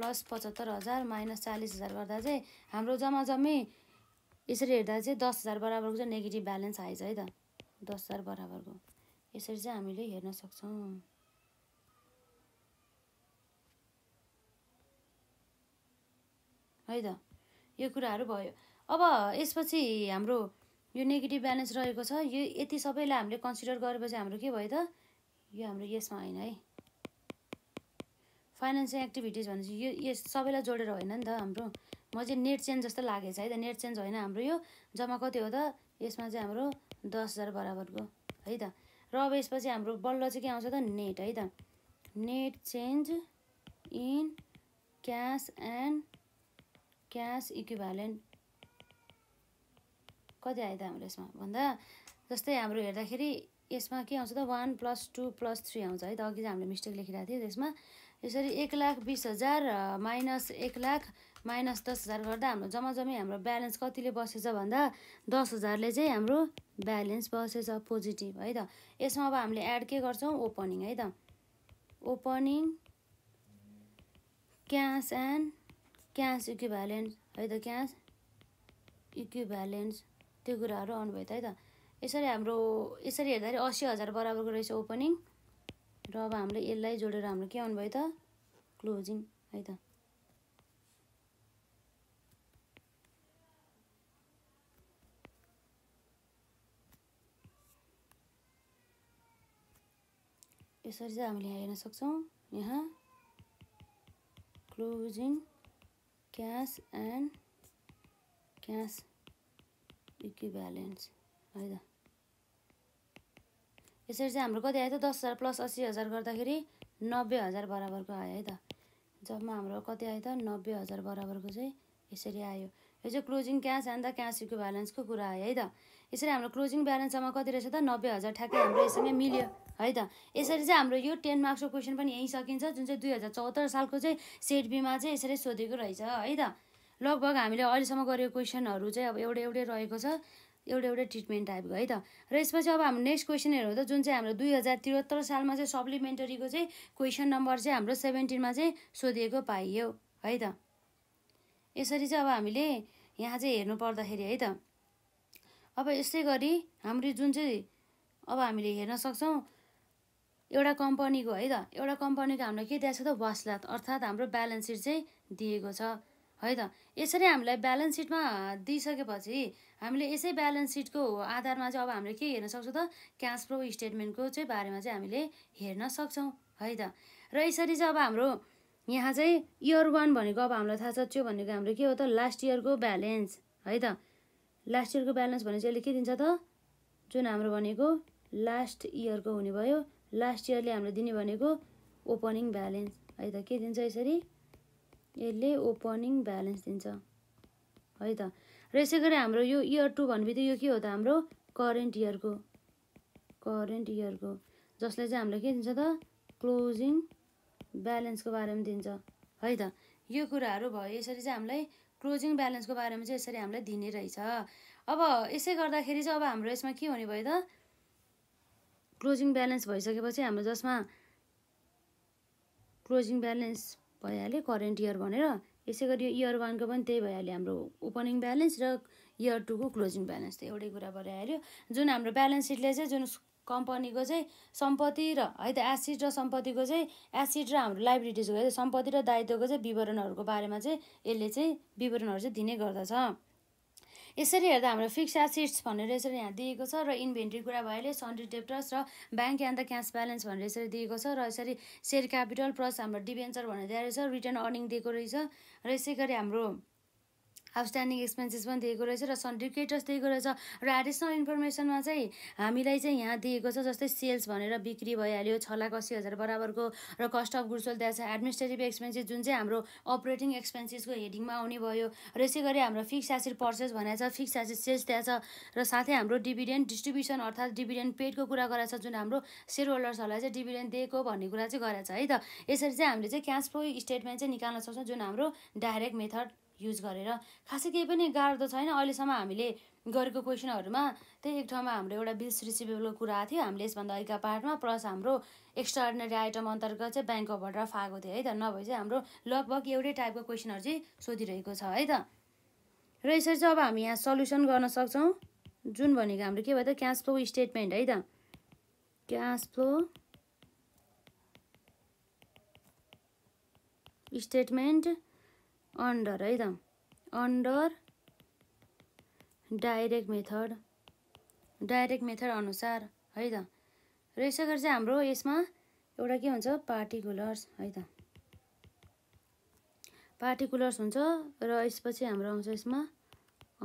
प्लस पचहत्तर हजार माइनस चालिस हजार गर्दा चाहिँ हाम्रो जम्मा जम्मी यसरी हेर्दा चाहिँ दस हजार बराबरको चाहिँ नेगेटिभ ब्यालेन्स आएछ है त दस हजार बराबरको यसरी चाहिँ हामीले हेर्न सक्छौँ है त यो कुराहरू भयो अब यसपछि हाम्रो यो नेगेटिभ ब्यालेन्स रहेको छ यो यति सबैलाई हामीले कन्सिडर गरेपछि हाम्रो के भयो त यो हाम्रो यसमा होइन है फाइनेन्सियल एक्टिभिटिज भनेपछि यो यस सबैलाई जोडेर होइन नि त हाम्रो म चाहिँ नेट चेन्ज जस्तो लागेको छ है त नेट चेन्ज होइन हाम्रो यो जम्मा कति हो त यसमा चाहिँ हाम्रो दस हजार बराबरको है त र अब यसपछि हाम्रो बल्ल चाहिँ के आउँछ त नेट है त net change in cash and cash equivalent कति आयो त हाम्रो यसमा भन्दा जस्तै हाम्रो हेर्दाखेरि यसमा के आउँछ त one plus two plus three आउँछ है त अघि चाहिँ हामीले मिस्टेक लेखिरहेको थियो त्यसमा यसरी एक लाख बिस हजार माइनस एक लाख माइनस दस हजार गर्दा हाम्रो जम्मा जम्मी हाम्रो ब्यालेन्स कतिले बसेछ भन्दा दस हजारले चाहिँ हाम्रो ब्यालेन्स बसेछ पोजिटिभ है त यसमा अब हामीले एड के गर्छौँ ओपनिङ है त opening cash and cash equivalents है त क्यास इक्विभ्यालेन्स त्यो कुराहरू आउनुभयो त है त यसरी हाम्रो यसरी हेर्दाखेरि असी हजार बराबरको रहेछ ओपनिङ र अब हामीले यसलाई जोडेर हाम्रो के आउनुभयो त क्लोजिङ है त यसरी चाहिँ हामीले हेर्न सक्छौँ यहाँ closing cash and cash equivalents है त यसरी चाहिँ हाम्रो कति आयो त दस हजार प्लस अस्सी हजार गर्दाखेरि नब्बे हजार बराबरको आयो है त जम्मा हाम्रो कति आयो त नब्बे हजार बराबरको चाहिँ यसरी आयो यो चाहिँ closing cash and the cash इक्विभ्यालेन्सको कुरा आयो है त यसरी हाम्रो क्लोजिङ ब्यालेन्स जम्मा कति रहेछ त नब्बे हजार ठ्याक्कै हाम्रो यसमै मिल्यो है त यसरी चाहिँ हाम्रो यो टेन मार्क्सको क्वेसन पनि यहीँ सकिन्छ जुन चाहिँ दुई हजार चौहत्तर सालको चाहिँ सेट बीमा चाहिँ यसरी सोधेको रहेछ है त लगभग हामीले अहिलेसम्म गरेको क्वेसनहरू चाहिँ अब एउटै एउटै रहेको छ एउटा एउटै ट्रिटमेन्ट टाइपको है त र यसपछि अब हाम्रो नेक्स्ट क्वेसन हेरौँ त जुन चाहिँ हाम्रो दुई हजार त्रिहत्तर सालमा चाहिँ सप्लिमेन्टरीको चाहिँ क्वेसन नम्बर चाहिँ हाम्रो सेभेन्टिनमा चाहिँ सोधिएको पाइयो है त यसरी चाहिँ अब हामीले यहाँ चाहिँ हेर्नु पर्दाखेरि है त अब यस्तै गरी हाम्रो जुन चाहिँ अब हामीले हेर्न सक्छौँ एउटा कम्पनीको है त एउटा कम्पनीको हामीलाई के दिएको छ त वासलात अर्थात् हाम्रो ब्यालेन्स सिट चाहिँ दिएको छ है त यसरी हामीलाई ब्यालेन्स सिटमा दिइसकेपछि हामीले यसै ब्यालेन्स सिटको आधारमा चाहिँ अब हामीले के हेर्न सक्छौँ त क्यास फ्लो स्टेटमेन्टको चाहिँ बारेमा चाहिँ हामीले हेर्न सक्छौँ है त र यसरी चाहिँ अब हाम्रो यहाँ चाहिँ इयर वान भनेको अब हामीलाई थाहा छ त्यो भनेको हाम्रो के हो त लास्ट इयरको ब्यालेन्स है त लास्ट इयरको ब्यालेन्स भने चाहिँ यसले के दिन्छ त जुन हाम्रो भनेको लास्ट इयरको हुने भयो लास्ट इयरले हामीले दिने भनेको ओपनिङ ब्यालेन्स है त के दिन्छ यसरी यसले ओपनिङ ब्यालेन्स दिन्छ है त र यसै गरी हाम्रो यो इयर टू भन्ने बित्तिकै यो के हो त हाम्रो करेन्ट इयरको करेन्ट इयरको जसले चाहिँ हामीलाई के दिन्छ त क्लोजिङ ब्यालेन्सको बारेमा दिन्छ है त यो कुराहरू भयो यसरी चाहिँ हामीलाई क्लोजिङ ब्यालेन्सको बारेमा चाहिँ यसरी हामीलाई दिने रहेछ अब यसै गर्दाखेरि चाहिँ अब हाम्रो यसमा के हुने भयो त क्लोजिङ ब्यालेन्स भइसकेपछि हाम्रो जसमा क्लोजिङ ब्यालेन्स भइहाल्यो करेन्ट इयर भनेर यसै गरी इयर वानको पनि त्यही भइहाल्यो हाम्रो ओपनिङ ब्यालेन्स र इयर टूको क्लोजिङ ब्यालेन्स त एउटै कुरा भइहाल्यो जुन हाम्रो ब्यालेन्स सिटले चाहिँ जुन कम्पनीको चाहिँ सम्पत्ति र है त एसिड र सम्पत्तिको चाहिँ एसिड र हाम्रो लाइब्रेटिजको है सम्पत्ति र दायित्वको चाहिँ विवरणहरूको बारेमा चाहिँ यसले चाहिँ विवरणहरू चाहिँ दिने गर्दछ यसरी हेर्दा हाम्रो फिक्स एसिड्स भनेर यसरी यहाँ दिएको छ र इन्भेन्ट्री कुरा भइहाल्यो सन्ड्री डेप्टर्स र bank and the cash balance भनेर यसरी दिएको छ र यसरी सेयर क्यापिटल प्लस हाम्रो डिभेन्चर भनेर दिएको रहेछ रिटर्न अर्निङ दिएको रहेछ र यसै गरी हाम्रो आउटस्ट्यान्डिङ एक्सपेन्सेस पनि दिएको रहेछ र सर्टिफिकेटर्स दिएको रहेछ र एडिसनल इन्फर्मेसनमा चाहिँ हामीलाई चाहिँ यहाँ दिएको छ जस्तै सेल्स भनेर बिक्री भइहाल्यो छ लाख अस्सी हजार बराबरको र कस्ट अफ गुड्सोल छ एडमिनिस्ट्रेटिभ एक्सपेन्सेस जुन चाहिँ हाम्रो अपरेटिङ एक्सपेन्सेसको हेडिङमा आउने भयो र यसै गरी हाम्रो फिक्स एसिड पर्सेस भनेको छ फिक्स एसिड सेल्स दिएको छ र साथै हाम्रो डिभिडेन्ड डिस्ट्रिब्युसन अर्थात् डिभिडेन्ड पेडको कुरा गराएछ जुन हाम्रो सेयर होल्डर्सहरूलाई चाहिँ डिभिडेन्ड दिएको भन्ने कुरा चाहिँ छ है त यसरी चाहिँ हामीले चाहिँ क्यास फ्लो स्टेटमेन्ट चाहिँ निकाल्न सक्छौँ जुन हाम्रो डाइरेक्ट मेथड युज गरेर खासै केही पनि गाह्रो त छैन अहिलेसम्म हामीले गरेको क्वेसनहरूमा त्यही एक ठाउँमा हाम्रो एउटा बिल्स रिसिभेबलको कुरा थियो हामीले यसभन्दा अघिका पार्टमा प्लस हाम्रो एक्स्ट्राअर्डिनरी आइटम अन्तर्गत चाहिँ ब्याङ्क अफ बडोफ थियो है त नभए चाहिँ हाम्रो लगभग एउटै टाइपको क्वेसनहरू चाहिँ सोधिरहेको छ है त र यसरी चाहिँ अब हामी यहाँ सल्युसन गर्न सक्छौँ जुन भनेको हाम्रो के भयो त क्यास फ्लो स्टेटमेन्ट है त क्यास फ्लो स्टेटमेन्ट अन्डर है त under direct method direct method अनुसार है त र यसै गरी चाहिँ हाम्रो यसमा एउटा के हुन्छ पार्टिकुलर्स है त पार्टिकुलर्स हुन्छ र यसपछि हाम्रो आउँछ यसमा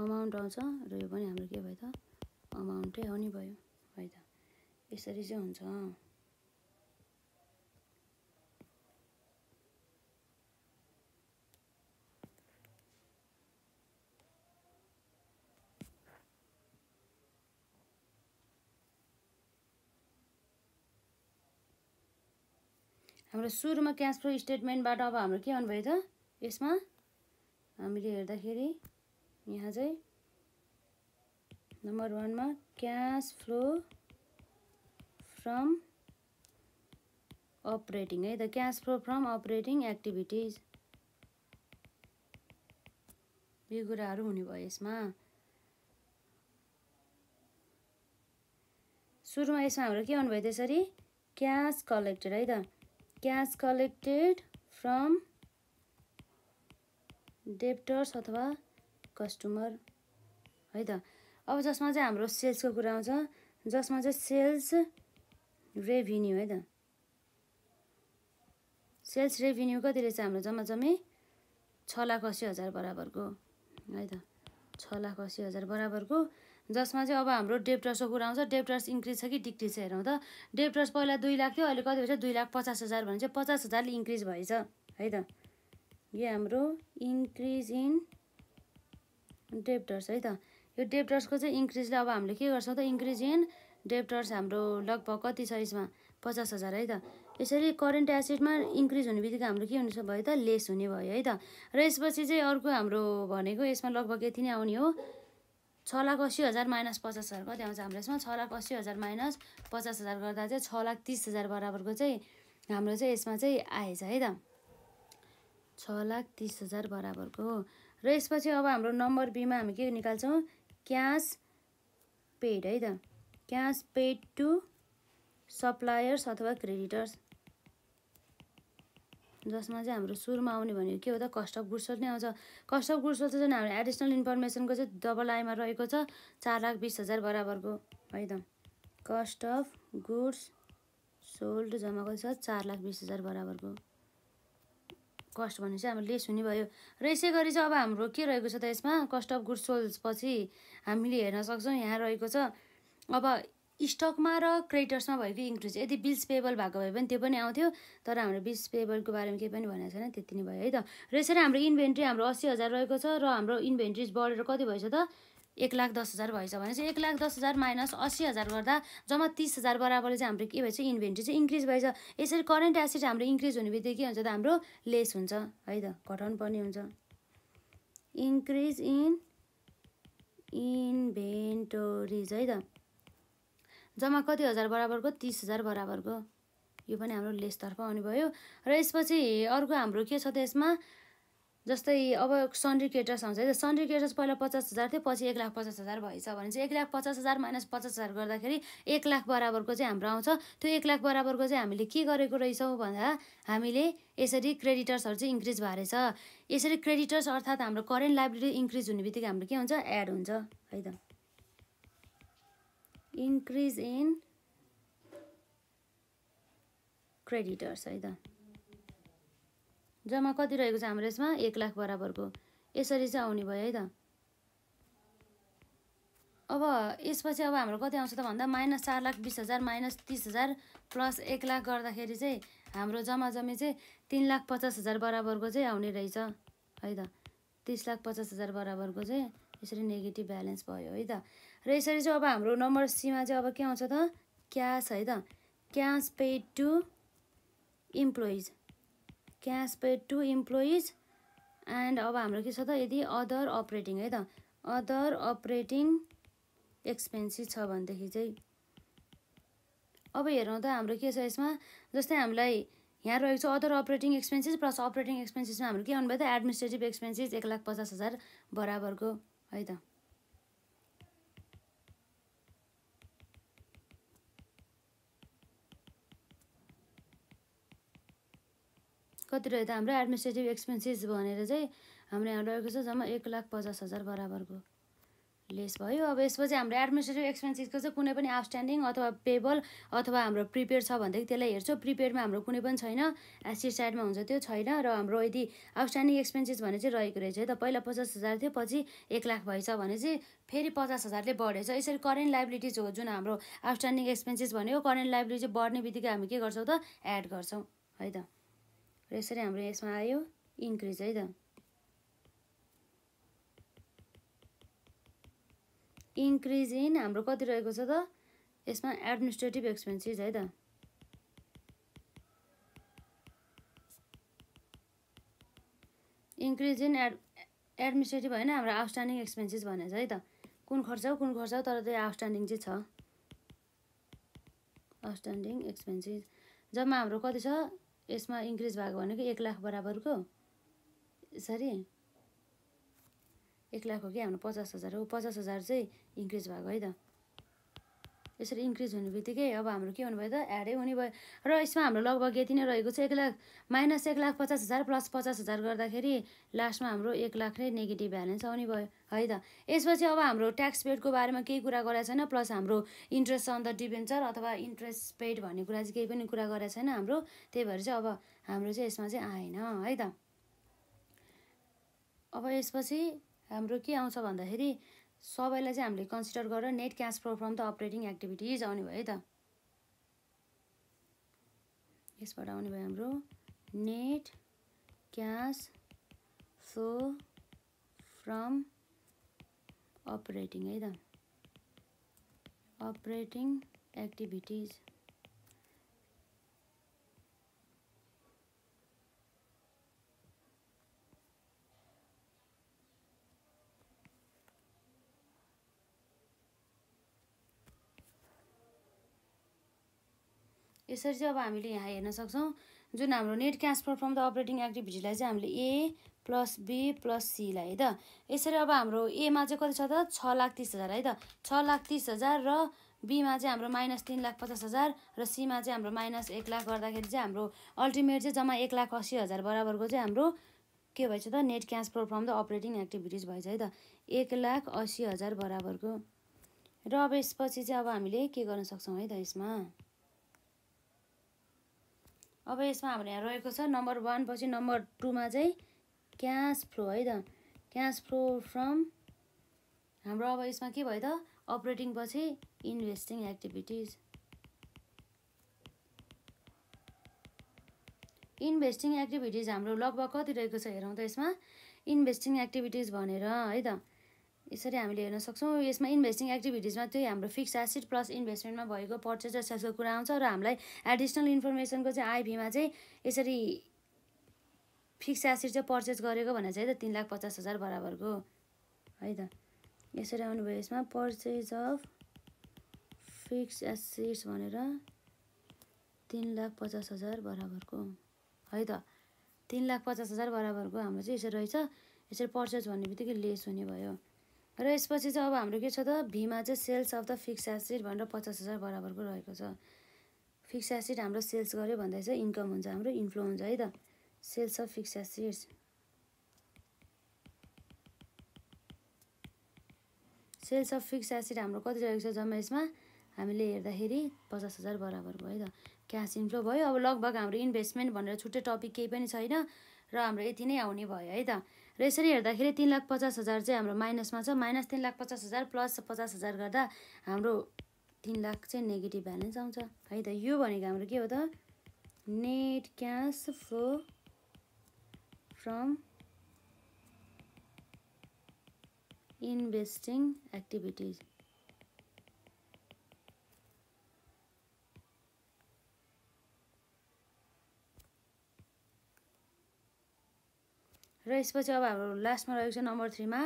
अमाउन्ट आउँछ र यो पनि हाम्रो के भयो त अमाउन्टै हो नि भयो है त यसरी चाहिँ हुन्छ हाम्रो सुरुमा क्यास फ्लो स्टेटमेन्टबाट अब हाम्रो के आउनुभयो त यसमा हामीले हेर्दाखेरि यहाँ चाहिँ नम्बर वानमा क्यास फ्लो फ्रम अपरेटिङ है त cash flow from operating activities यो कुराहरू हुने भयो यसमा सुरुमा यसमा हाम्रो के आउनुभयो त्यसरी क्यास कलेक्टेड है त क्यास कलेक्टेड फ्रम डेप्टर्स अथवा कस्टमर है त अब जसमा चाहिँ हाम्रो सेल्सको कुरा आउँछ जसमा चाहिँ सेल्स रेभिन्यू है त सेल्स रेभिन्यू कति रहेछ हाम्रो जम्मा जम्मै छ लाख असी हजार बराबरको है त छ लाख असी हजार बराबरको जसमा चाहिँ अब हाम्रो डेप्टर्सको कुरा आउँछ डेप्टर्स इन्क्रिज छ कि डिक्रिज छ हेरौँ त डेप्टर्स पहिला दुई लाख थियो अहिले कति भएछ दुई लाख पचास हजार भने चाहिँ पचास हजारले इन्क्रिज भएछ है त यो हाम्रो इन्क्रिज इन डेप्टर्स है त यो डेप्टर्सको चाहिँ इन्क्रिजले अब हामीले के गर्छौँ त इन्क्रिज इन डेप्टर्स हाम्रो लगभग कति छ यसमा पचास हजार है त यसरी करेन्ट एसिडमा इन्क्रिज हुने बित्तिकै हाम्रो के हुने भयो त लेस हुने भयो है त र यसपछि चाहिँ अर्को हाम्रो भनेको यसमा लगभग यति नै आउने हो छ लाख अस्सी हजार माइनस पचास हजार कति आउँछ हाम्रो यसमा छ लाख अस्सी हजार माइनस पचास हजार गर्दा चाहिँ छ लाख तिस हजार बराबरको चाहिँ हाम्रो चाहिँ यसमा चाहिँ आएछ है त छ लाख तिस हजार बराबरको र यसपछि अब हाम्रो नम्बर बीमा हामी के निकाल्छौँ क्यास पेड है त क्यास पेड टु सप्लायर्स अथवा क्रेडिटर्स जसमा चाहिँ हाम्रो सुरुमा आउने भनेको के हो त कस्ट अफ गुड्स नै आउँछ कस्ट अफ गुड्स चाहिँ झन् हाम्रो एडिसनल इन्फर्मेसनको चाहिँ डबल आइमा रहेको छ चार लाख बिस हजार बराबरको है त कस्ट अफ गुड्स सोल्ड जम्मा छ चार लाख बिस हजार बराबरको कस्ट भने चाहिँ हाम्रो लेस हुने भयो र यसै गरी चाहिँ अब हाम्रो के रहेको छ त यसमा कस्ट अफ गुड्स सोल्ड पछि हामीले हेर्न सक्छौँ यहाँ रहेको छ अब स्टकमा र क्रेडिटर्समा भएको इन्क्रिज यदि बिल्स पेबल भएको भए पनि त्यो पनि आउँथ्यो तर हाम्रो बिल्स पेबलको बारेमा केही पनि भनेको छैन त्यति नै भयो है त र यसरी हाम्रो इन्भेन्ट्री हाम्रो अस्सी हजार रहेको छ र हाम्रो इन्भेन्ट्रिज बढेर कति भएछ त एक लाख दस हजार भएछ भने चाहिँ एक लाख दस हजार माइनस अस्सी हजार गर्दा जम्मा तिस हजार बराबरले चाहिँ हाम्रो के भएछ इन्भेन्ट्री चाहिँ इन्क्रिज भएछ यसरी करेन्ट एसेट हाम्रो इन्क्रिज हुने बित्तिकै के हुन्छ त हाम्रो लेस हुन्छ है त घटाउनु पर्ने हुन्छ इन्क्रिज इन इन्भेन्टोरिज है त जम्मा कति हजार बराबरको तिस हजार बराबरको यो पनि हाम्रो लेसतर्फ आउने भयो र यसपछि अर्को हाम्रो के छ त यसमा जस्तै अब सन्ड्री केटर्स आउँछ है सन्ड्री केटर्स पहिला पचास हजार थियो पछि एक लाख पचास हजार भएछ भने चाहिँ एक लाख पचास हजार माइनस पचास हजार गर्दाखेरि एक लाख बराबरको चाहिँ हाम्रो आउँछ त्यो एक लाख बराबरको चाहिँ हामीले के गरेको रहेछौँ भन्दा हामीले यसरी क्रेडिटर्सहरू चाहिँ इन्क्रिज भएको रहेछ यसरी क्रेडिटर्स अर्थात् हाम्रो करेन्ट लाइब्रेरी इन्क्रिज हुने बित्तिकै हाम्रो के हुन्छ एड हुन्छ है त इन्क्रिज इन क्रेडिटर्स है त जम्मा कति रहेको छ हाम्रो यसमा एक लाख बराबरको यसरी चाहिँ आउने भयो है त अब यसपछि अब हाम्रो कति आउँछ त भन्दा माइनस चार लाख बिस हजार माइनस तिस हजार प्लस एक लाख गर्दाखेरि चाहिँ हाम्रो जम्मा जम्मी चाहिँ तिन लाख पचास हजार बराबरको चाहिँ आउने रहेछ है त तिस लाख पचास हजार बराबरको चाहिँ यसरी नेगेटिभ ब्यालेन्स भयो है त र यसरी चाहिँ अब हाम्रो नम्बर सीमा चाहिँ अब के आउँछ त क्यास है त cash paid to employees cash paid to employees and अब हाम्रो के छ त यदि अदर अपरेटिङ है त अदर अपरेटिङ एक्सपेन्सिभ छ भनेदेखि चाहिँ अब हेरौँ त हाम्रो के छ यसमा जस्तै हामीलाई यहाँ रहेको छ other operating expenses plus operating एक्सपेन्सिसमा हाम्रो के आउनुभयो त एडमिनिस्ट्रेटिभ एक्सपेन्सिस एक लाख पचास हजार बराबरको है त कति रहेछ हाम्रो एडमिनिस्ट्रेटिभ एक्सपेन्सेस भनेर चाहिँ हाम्रो यहाँ रहेको छ जम्मा एक लाख पचास हजार बराबरको लेस भयो अब यसपछि हाम्रो एडमिनिस्ट्रेटिभ एक्सपेन्सेसको चाहिँ कुनै पनि आउटस्ट्यान्डिङ अथवा पेबल अथवा हाम्रो प्रिपेयर छ भनेदेखि त्यसलाई हेर्छौँ प्रिपेडमा हाम्रो कुनै पनि छैन एसिड साइडमा हुन्छ त्यो छैन र हाम्रो यदि आउटस्ट्यान्डिङ एक्सपेन्सेस भने चाहिँ रहेको रहेछ है त पहिला पचास हजार थियो पछि एक लाख भएछ भने चाहिँ फेरि पचास हजारले बढेछ यसरी करेन्ट लाइबिलिटिज हो जुन हाम्रो आउटस्ट्यान्डिङ एक्सपेन्सेस भनेको करेन्ट लाइबिलिटी बढ्ने बित्तिकै हामी के गर्छौँ त एड गर्छौँ है त र यसरी हाम्रो यसमा आयो इन्क्रिज है त इन्क्रिज इन हाम्रो कति रहेको छ त यसमा एडमिनिस्ट्रेटिभ एक्सपेन्सिस है त इन्क्रिज इन एड एडमिनिस्ट्रेटिभ होइन हाम्रो आउटस्ट्यान्डिङ एक्सपेन्सिस भनेको छ है त कुन खर्च हो कुन खर्च हो तर त्यो आउटस्ट्यान्डिङ चाहिँ छ आउटस्ट्यान्डिङ एक्सपेन्सिस जम्मा हाम्रो कति छ यसमा इन्क्रिज भएको भनेको एक लाख बराबरको यसरी एक लाख हो कि हाम्रो पचास हजार हो पचास हजार चाहिँ इन्क्रिज भएको है त यसरी इन्क्रिज हुने बित्तिकै अब हाम्रो के हुनुभयो त एडै हुने भयो र यसमा हाम्रो लगभग यति नै रहेको छ एक लाख माइनस एक लाख पचास हजार प्लस पचास हजार गर्दाखेरि लास्टमा हाम्रो एक लाख नै नेगेटिभ ब्यालेन्स आउने भयो है त यसपछि अब हाम्रो ट्याक्स पेडको बारेमा केही कुरा गरेको छैन प्लस हाम्रो इन्ट्रेस्ट अन द डिभेन्चर अथवा इन्ट्रेस्ट पेड भन्ने कुरा चाहिँ केही पनि कुरा गरेको छैन हाम्रो त्यही भएर चाहिँ अब हाम्रो चाहिँ यसमा चाहिँ आएन है त अब यसपछि हाम्रो के आउँछ भन्दाखेरि सबैलाई चाहिँ हामीले कन्सिडर गरेर net cash flow from the operating activities आउने भयो है त यसबाट आउने भयो हाम्रो net cash flow from operating है त अपरेटिङ एक्टिभिटिज यसरी चाहिँ अब हामीले यहाँ हेर्न सक्छौँ जुन हाम्रो net cash perform the operating एक्टिभिटीलाई चाहिँ हामीले ए प्लस बी प्लस सीलाई है त यसरी अब हाम्रो एमा चाहिँ कति छ त छ लाख तिस हजार है त छ लाख तिस हजार र बीमा चाहिँ हाम्रो माइनस तिन लाख पचास हजार र सीमा चाहिँ हाम्रो माइनस एक लाख गर्दाखेरि चाहिँ हाम्रो अल्टिमेट चाहिँ जम्मा एक लाख असी हजार बराबरको चाहिँ हाम्रो के भएछ त net cash from the operating activities भएछ है त एक लाख असी हजार बराबरको र अब यसपछि चाहिँ अब हामीले के गर्न सक्छौँ है त यसमा अब यसमा हाम्रो यहाँ रहेको छ नम्बर वान पछि नम्बर टूमा चाहिँ क्यास फ्लो है त क्यास फ्लो फ्रम हाम्रो अब यसमा के भयो त अपरेटिङ पछि इन्भेस्टिङ एक्टिभिटिज इन्भेस्टिङ एक्टिभिटिज हाम्रो लगभग कति रहेको छ हेरौँ त यसमा इन्भेस्टिङ एक्टिभिटिज भनेर है त यसरी हामीले हेर्न सक्छौँ यसमा इन्भेस्टिङ एक्टिभिटिजमा त्यही हाम्रो फिक्स एसिड प्लस इन्भेस्टमेन्टमा भएको पर्चेस एसेसको कुरा आउँछ र हामीलाई एडिसनल इन्फर्मेसनको चाहिँ आइभीमा चाहिँ यसरी फिक्स एसिड चाहिँ पर्चेस गरेको भनेर चाहिँ त तिन लाख पचास हजार बराबरको है त यसरी आउनुभयो यसमा पर्चेज अफ फिक्स एसिड्स भनेर तिन लाख पचास हजार बराबरको है त तिन लाख पचास हजार बराबरको हाम्रो चाहिँ यसरी रहेछ यसरी पर्चेज भन्ने बित्तिकै लेस हुने भयो र यसपछि चाहिँ अब हाम्रो के छ त भीमा चाहिँ sales of the fix acid भनेर पचास हजार बराबरको रहेको छ फिक्स एसिड हाम्रो सेल्स गऱ्यो भन्दा चाहिँ इन्कम हुन्छ हाम्रो इन्फ्लो हुन्छ है त sales of fixed assets sales of fixed acid हाम्रो कति रहेको छ जम्मा यसमा हामीले हेर्दाखेरि पचास हजार बराबर भयो है त क्यास इन्फ्लो भयो अब लगभग हाम्रो इन्भेस्टमेन्ट भनेर छुट्टै टपिक केही पनि छैन र हाम्रो यति नै आउने भयो है त र यसरी हेर्दाखेरि तिन लाख पचास हजार चाहिँ हाम्रो माइनसमा छ माइनस तिन लाख पचास हजार प्लस पचास हजार गर्दा हाम्रो तिन लाख चाहिँ नेगेटिभ ब्यालेन्स आउँछ है त यो भनेको हाम्रो के हो त net cash flow from investing activities र यसपछि अब हाम्रो लास्टमा रहेको छ नम्बर थ्रीमा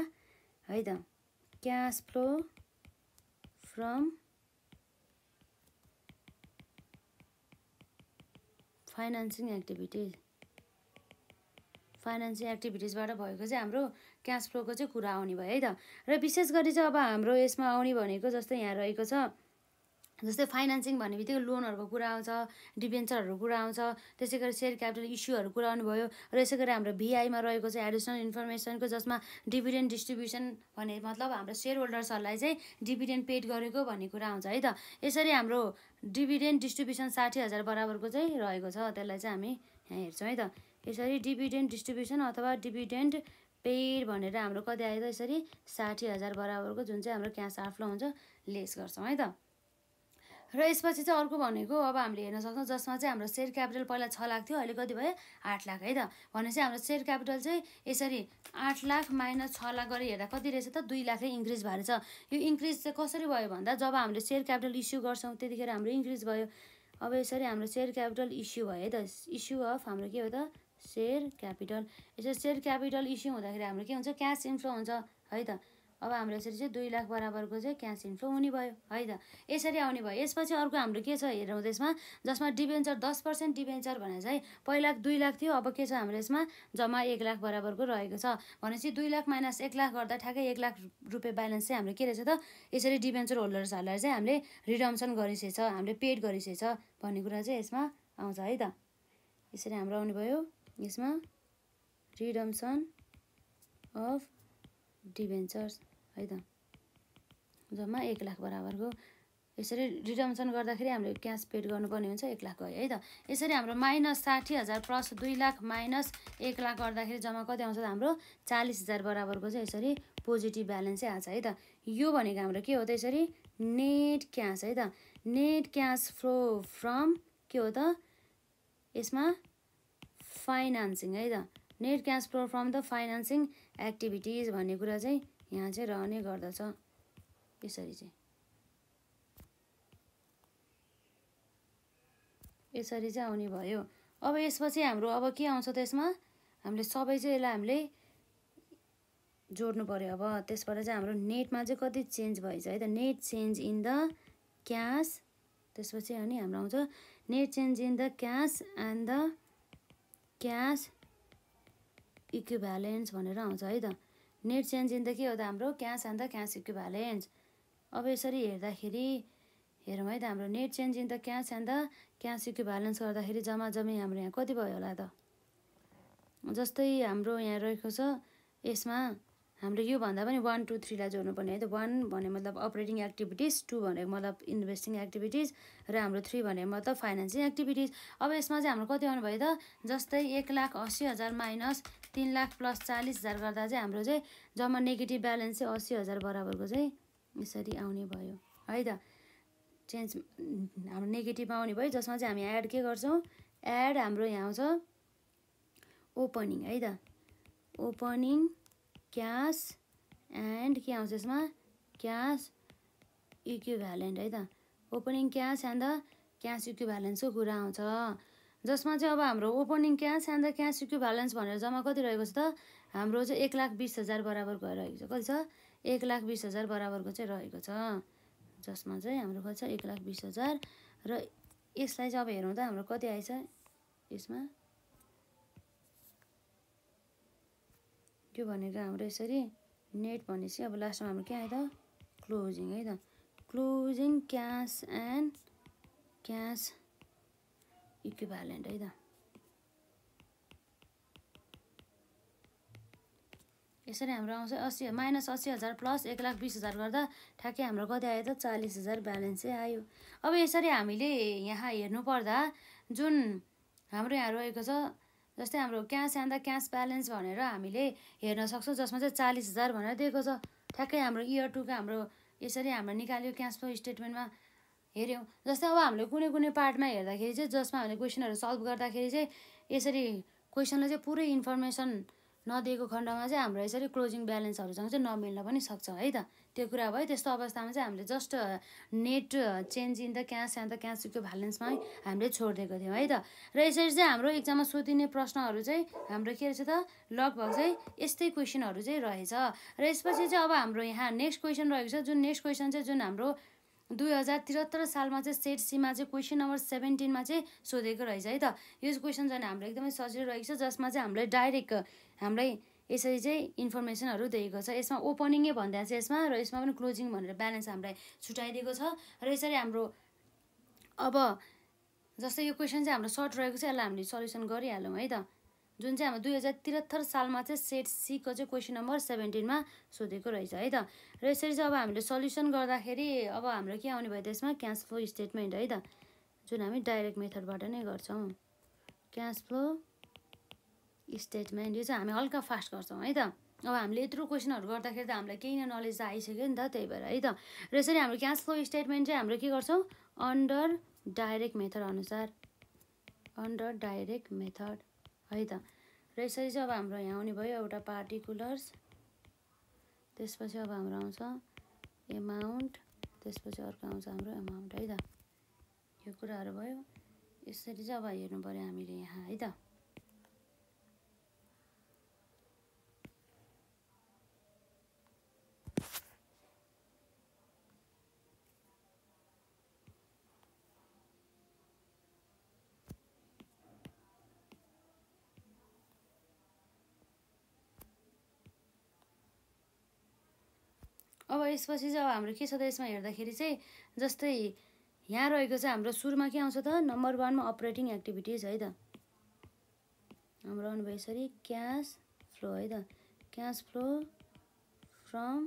है त cash flow from financing activities financing एक्टिभिटिजबाट भएको चाहिँ हाम्रो क्यास फ्लोको चाहिँ कुरा आउने भयो है त र विशेष गरी चाहिँ अब हाम्रो यसमा आउने भनेको जस्तै यहाँ रहेको छ जस्तै फाइनेन्सिङ भन्ने बित्तिकै लोनहरूको कुरा आउँछ डिभेन्चरहरूको कुरा आउँछ त्यसै गरी सेयर क्यापिटल इस्युहरू कुरा आउनुभयो र यसै गरी हाम्रो भिआईमा रहेको चाहिँ एडिसनल इन्फर्मेसनको जसमा डिभिडेन्ट डिस्ट्रिब्युसन भन्ने मतलब हाम्रो सेयर होल्डर्सहरूलाई चाहिँ डिभिडेन्ट पेड गरेको भन्ने कुरा आउँछ है त यसरी हाम्रो डिभिडेन्ट डिस्ट्रिब्युसन साठी हजार बराबरको चाहिँ रहेको छ त्यसलाई चाहिँ हामी यहाँ हेर्छौँ है त यसरी डिभिडेन्ट डिस्ट्रिब्युसन अथवा डिभिडेन्ट पेड भनेर हाम्रो कति आयो त यसरी साठी हजार बराबरको जुन चाहिँ हाम्रो क्यास आफ्लो हुन्छ लेस गर्छौँ है त र यसपछि चाहिँ अर्को भनेको अब हामीले हेर्न सक्छौँ जसमा चाहिँ हाम्रो सेयर क्यापिटल पहिला छ लाख थियो अहिले कति भयो आठ लाख है त भनेपछि हाम्रो सेयर क्यापिटल चाहिँ यसरी आठ लाख माइनस छ लाख गरेर हेर्दा कति रहेछ त दुई लाखै इन्क्रिज भएर छ यो इन्क्रिज चाहिँ कसरी भयो भन्दा जब हामीले सेयर क्यापिटल इस्यु गर्छौँ त्यतिखेर हाम्रो इन्क्रिज भयो अब यसरी हाम्रो सेयर क्यापिटल इस्यु भयो है त इस्यु अफ हाम्रो के हो त सेयर क्यापिटल यसरी सेयर क्यापिटल इस्यु हुँदाखेरि हाम्रो के हुन्छ क्यास इन्फ्लो हुन्छ है त अब हाम्रो यसरी चाहिँ दुई लाख बराबरको चाहिँ क्यास इन्फ्लो हुने भयो है त यसरी आउने भयो यसपछि अर्को हाम्रो के छ हेरौँ त्यसमा जसमा डिभेन्चर दस पर्सेन्ट डिभेन्चर भनेर चाहिँ पहिला दुई लाख थियो अब के छ हाम्रो यसमा जम्मा एक लाख बराबरको रहेको छ भनेपछि दुई लाख माइनस एक लाख गर्दा ठ्याक्कै एक लाख रुपियाँ ब्यालेन्स चाहिँ हाम्रो के रहेछ त यसरी डिभेन्चर होल्डर्सहरूलाई चाहिँ हामीले रिडम्सन गरिसकेछ हामीले पेड गरिसकेछ भन्ने कुरा चाहिँ यसमा आउँछ है त यसरी हाम्रो आउने भयो यसमा रिडम्सन अफ डिभेन्चर्स है त जम्मा एक लाख बराबरको यसरी रिडम्सन गर्दाखेरि हामीले क्यास पेड गर्नुपर्ने हुन्छ एक लाख है त यसरी हाम्रो माइनस साठी हजार प्लस दुई लाख माइनस एक लाख गर्दाखेरि जम्मा कति आउँछ त हाम्रो चालिस हजार बराबरको चाहिँ यसरी पोजिटिभ ब्यालेन्सै आएको है त यो भनेको हाम्रो के हो त यसरी नेट क्यास है त नेट क्यास फ्लो फ्रम के हो त यसमा फाइनान्सिङ है त net cash flow from the financing activities भन्ने कुरा चाहिँ यहाँ चाहिँ रहने गर्दछ यसरी चाहिँ यसरी चाहिँ आउने भयो अब यसपछि हाम्रो अब के आउँछ त्यसमा हामीले सबै चाहिँ यसलाई हामीले जोड्नु पऱ्यो अब त्यसबाट चाहिँ हाम्रो नेटमा चाहिँ कति चेन्ज भएछ है त net change in the cash त्यसपछि अनि हाम्रो आउँछ net change in the cash and the cash equivalents भनेर आउँछ है त नेट चेन्ज इन त के हो त हाम्रो क्यास द क्यास इक्विभ्यालेन्स अब यसरी हेर्दाखेरि हेरौँ है त हाम्रो net change in the cash and the cash equivalents गर्दाखेरि जम्मा जम्मी हाम्रो यहाँ कति भयो होला त जस्तै हाम्रो यहाँ रहेको छ यसमा हाम्रो योभन्दा पनि वान टू थ्रीलाई जोड्नुपर्ने है त वान भने मतलब अपरेटिङ एक्टिभिटिज टू भनेको मतलब इन्भेस्टिङ एक्टिभिटिज र हाम्रो थ्री भनेको मतलब फाइनेन्सिङ एक्टिभिटिज अब यसमा चाहिँ हाम्रो कति आउनुभयो त जस्तै एक लाख अस्सी हजार माइनस तिन लाख प्लस चालिस हजार गर्दा चाहिँ हाम्रो चाहिँ जम्मा नेगेटिभ ब्यालेन्स चाहिँ असी हजार बराबरको चाहिँ यसरी आउने भयो है त चेन्ज हाम्रो नेगेटिभ आउने भयो जसमा चाहिँ हामी एड के गर्छौँ एड हाम्रो यहाँ आउँछ ओपनिङ है त ओपनिङ क्यास एन्ड के आउँछ यसमा क्यास इक्यु भ्यालेन्ट है त opening cash and the cash इक्यु भ्यालेन्सको कुरा आउँछ जसमा चाहिँ अब हाम्रो opening cash and the cash equivalents भनेर जम्मा कति रहेको छ त हाम्रो चाहिँ एक लाख बिस हजार बराबर रहेको छ कति छ एक लाख बिस हजार बराबरको चाहिँ रहेको छ जसमा चाहिँ हाम्रो कति छ एक लाख बिस हजार र यसलाई चाहिँ अब हेरौँ त हाम्रो कति आएछ यसमा त्यो भनेको हाम्रो यसरी नेट भनेपछि अब लास्टमा हाम्रो के आयो त क्लोजिङ है त closing cash and cash equivalent है त यसरी हाम्रो आउँछ अस्सी माइनस असी हजार प्लस एक लाख बिस हजार गर्दा ठ्याक्कै हाम्रो कति आयो त चालिस हजार ब्यालेन्स चाहिँ आयो अब यसरी हामीले यहाँ हेर्नुपर्दा जुन हाम्रो यहाँ रहेको छ जस्तै हाम्रो क्यास द क्यास ब्यालेन्स भनेर हामीले हेर्न सक्छौँ जसमा चाहिँ चालिस हजार भनेर दिएको छ ठ्याक्कै हाम्रो इयर टूको हाम्रो यसरी हाम्रो निकाल्यो क्यासको स्टेटमेन्टमा हेऱ्यौँ जस्तै अब हामीले कुनै कुनै पार्टमा हेर्दाखेरि चाहिँ जसमा हामीले क्वेसनहरू सल्भ गर्दाखेरि चाहिँ यसरी क्वेसनलाई चाहिँ पुरै इन्फर्मेसन नदिएको खण्डमा चाहिँ हाम्रो यसरी क्लोजिङ ब्यालेन्सहरूसँग चाहिँ नमिल्न पनि सक्छ है त त्यो कुरा भयो त्यस्तो अवस्थामा चाहिँ हामीले just net change in the cash and the क्यासको भ्यालेन्समा हामीले छोडिदिएको थियौँ है त र यसरी चाहिँ हाम्रो एक्जाममा सोधिने प्रश्नहरू चाहिँ हाम्रो के रहेछ त लगभग चाहिँ यस्तै क्वेसनहरू चाहिँ रहेछ र यसपछि चाहिँ अब हाम्रो यहाँ नेक्स्ट क्वेसन रहेको छ जुन नेक्स्ट क्वेसन चाहिँ जुन हाम्रो दुई हजार त्रिहत्तर सालमा चाहिँ सेट सीमा चाहिँ क्वेसन नम्बर सेभेन्टिनमा चाहिँ सोधेको रहेछ है त यो क्वेसन झन् हाम्रो एकदमै सजिलो रहेको छ जसमा चाहिँ हामीलाई डाइरेक्ट हामीलाई यसरी चाहिँ इन्फर्मेसनहरू दिएको छ यसमा ओपनिङै भन्दा चाहिँ यसमा र यसमा पनि क्लोजिङ भनेर ब्यालेन्स हामीलाई छुट्याइदिएको छ र यसरी हाम्रो अब जस्तै यो क्वेसन चाहिँ हाम्रो सर्ट रहेको छ यसलाई हामीले सल्युसन गरिहालौँ है त जुन चाहिँ हाम्रो दुई हजार त्रिहत्तर सालमा चाहिँ सेट सीको चाहिँ क्वेसन नम्बर सेभेन्टिनमा सोधेको रहेछ है त र यसरी चाहिँ अब हामीले सल्युसन गर्दाखेरि अब हाम्रो के आउने भयो त्यसमा क्यास फ्लो स्टेटमेन्ट है त जुन हामी डाइरेक्ट मेथडबाट नै गर्छौँ क्यास फ्लो स्टेटमेन्ट यो चाहिँ हामी हल्का फास्ट गर्छौँ है त अब हामीले यत्रो क्वेसनहरू गर्दाखेरि त हामीलाई केही नै नलेज आइसक्यो नि त त्यही भएर है त र यसरी हाम्रो क्यास फ्लो स्टेटमेन्ट चाहिँ हाम्रो के गर्छौँ अन्डर डाइरेक्ट मेथड अनुसार अन्डर डाइरेक्ट मेथड है त र यसरी चाहिँ अब हाम्रो यहाँ आउने भयो एउटा पार्टिकुलर्स त्यसपछि अब हाम्रो आउँछ एमाउन्ट त्यसपछि अर्को आउँछ हाम्रो एमाउन्ट है त यो कुराहरू भयो यसरी चाहिँ अब हेर्नु पऱ्यो हामीले यहाँ है त अब यसपछि चाहिँ अब हाम्रो के छ त यसमा हेर्दाखेरि चाहिँ जस्तै यहाँ रहेको चाहिँ हाम्रो सुरुमा के आउँछ त नम्बर वानमा अपरेटिङ एक्टिभिटिज है त हाम्रो आउनुभयो यसरी क्यास फ्लो है त cash flow from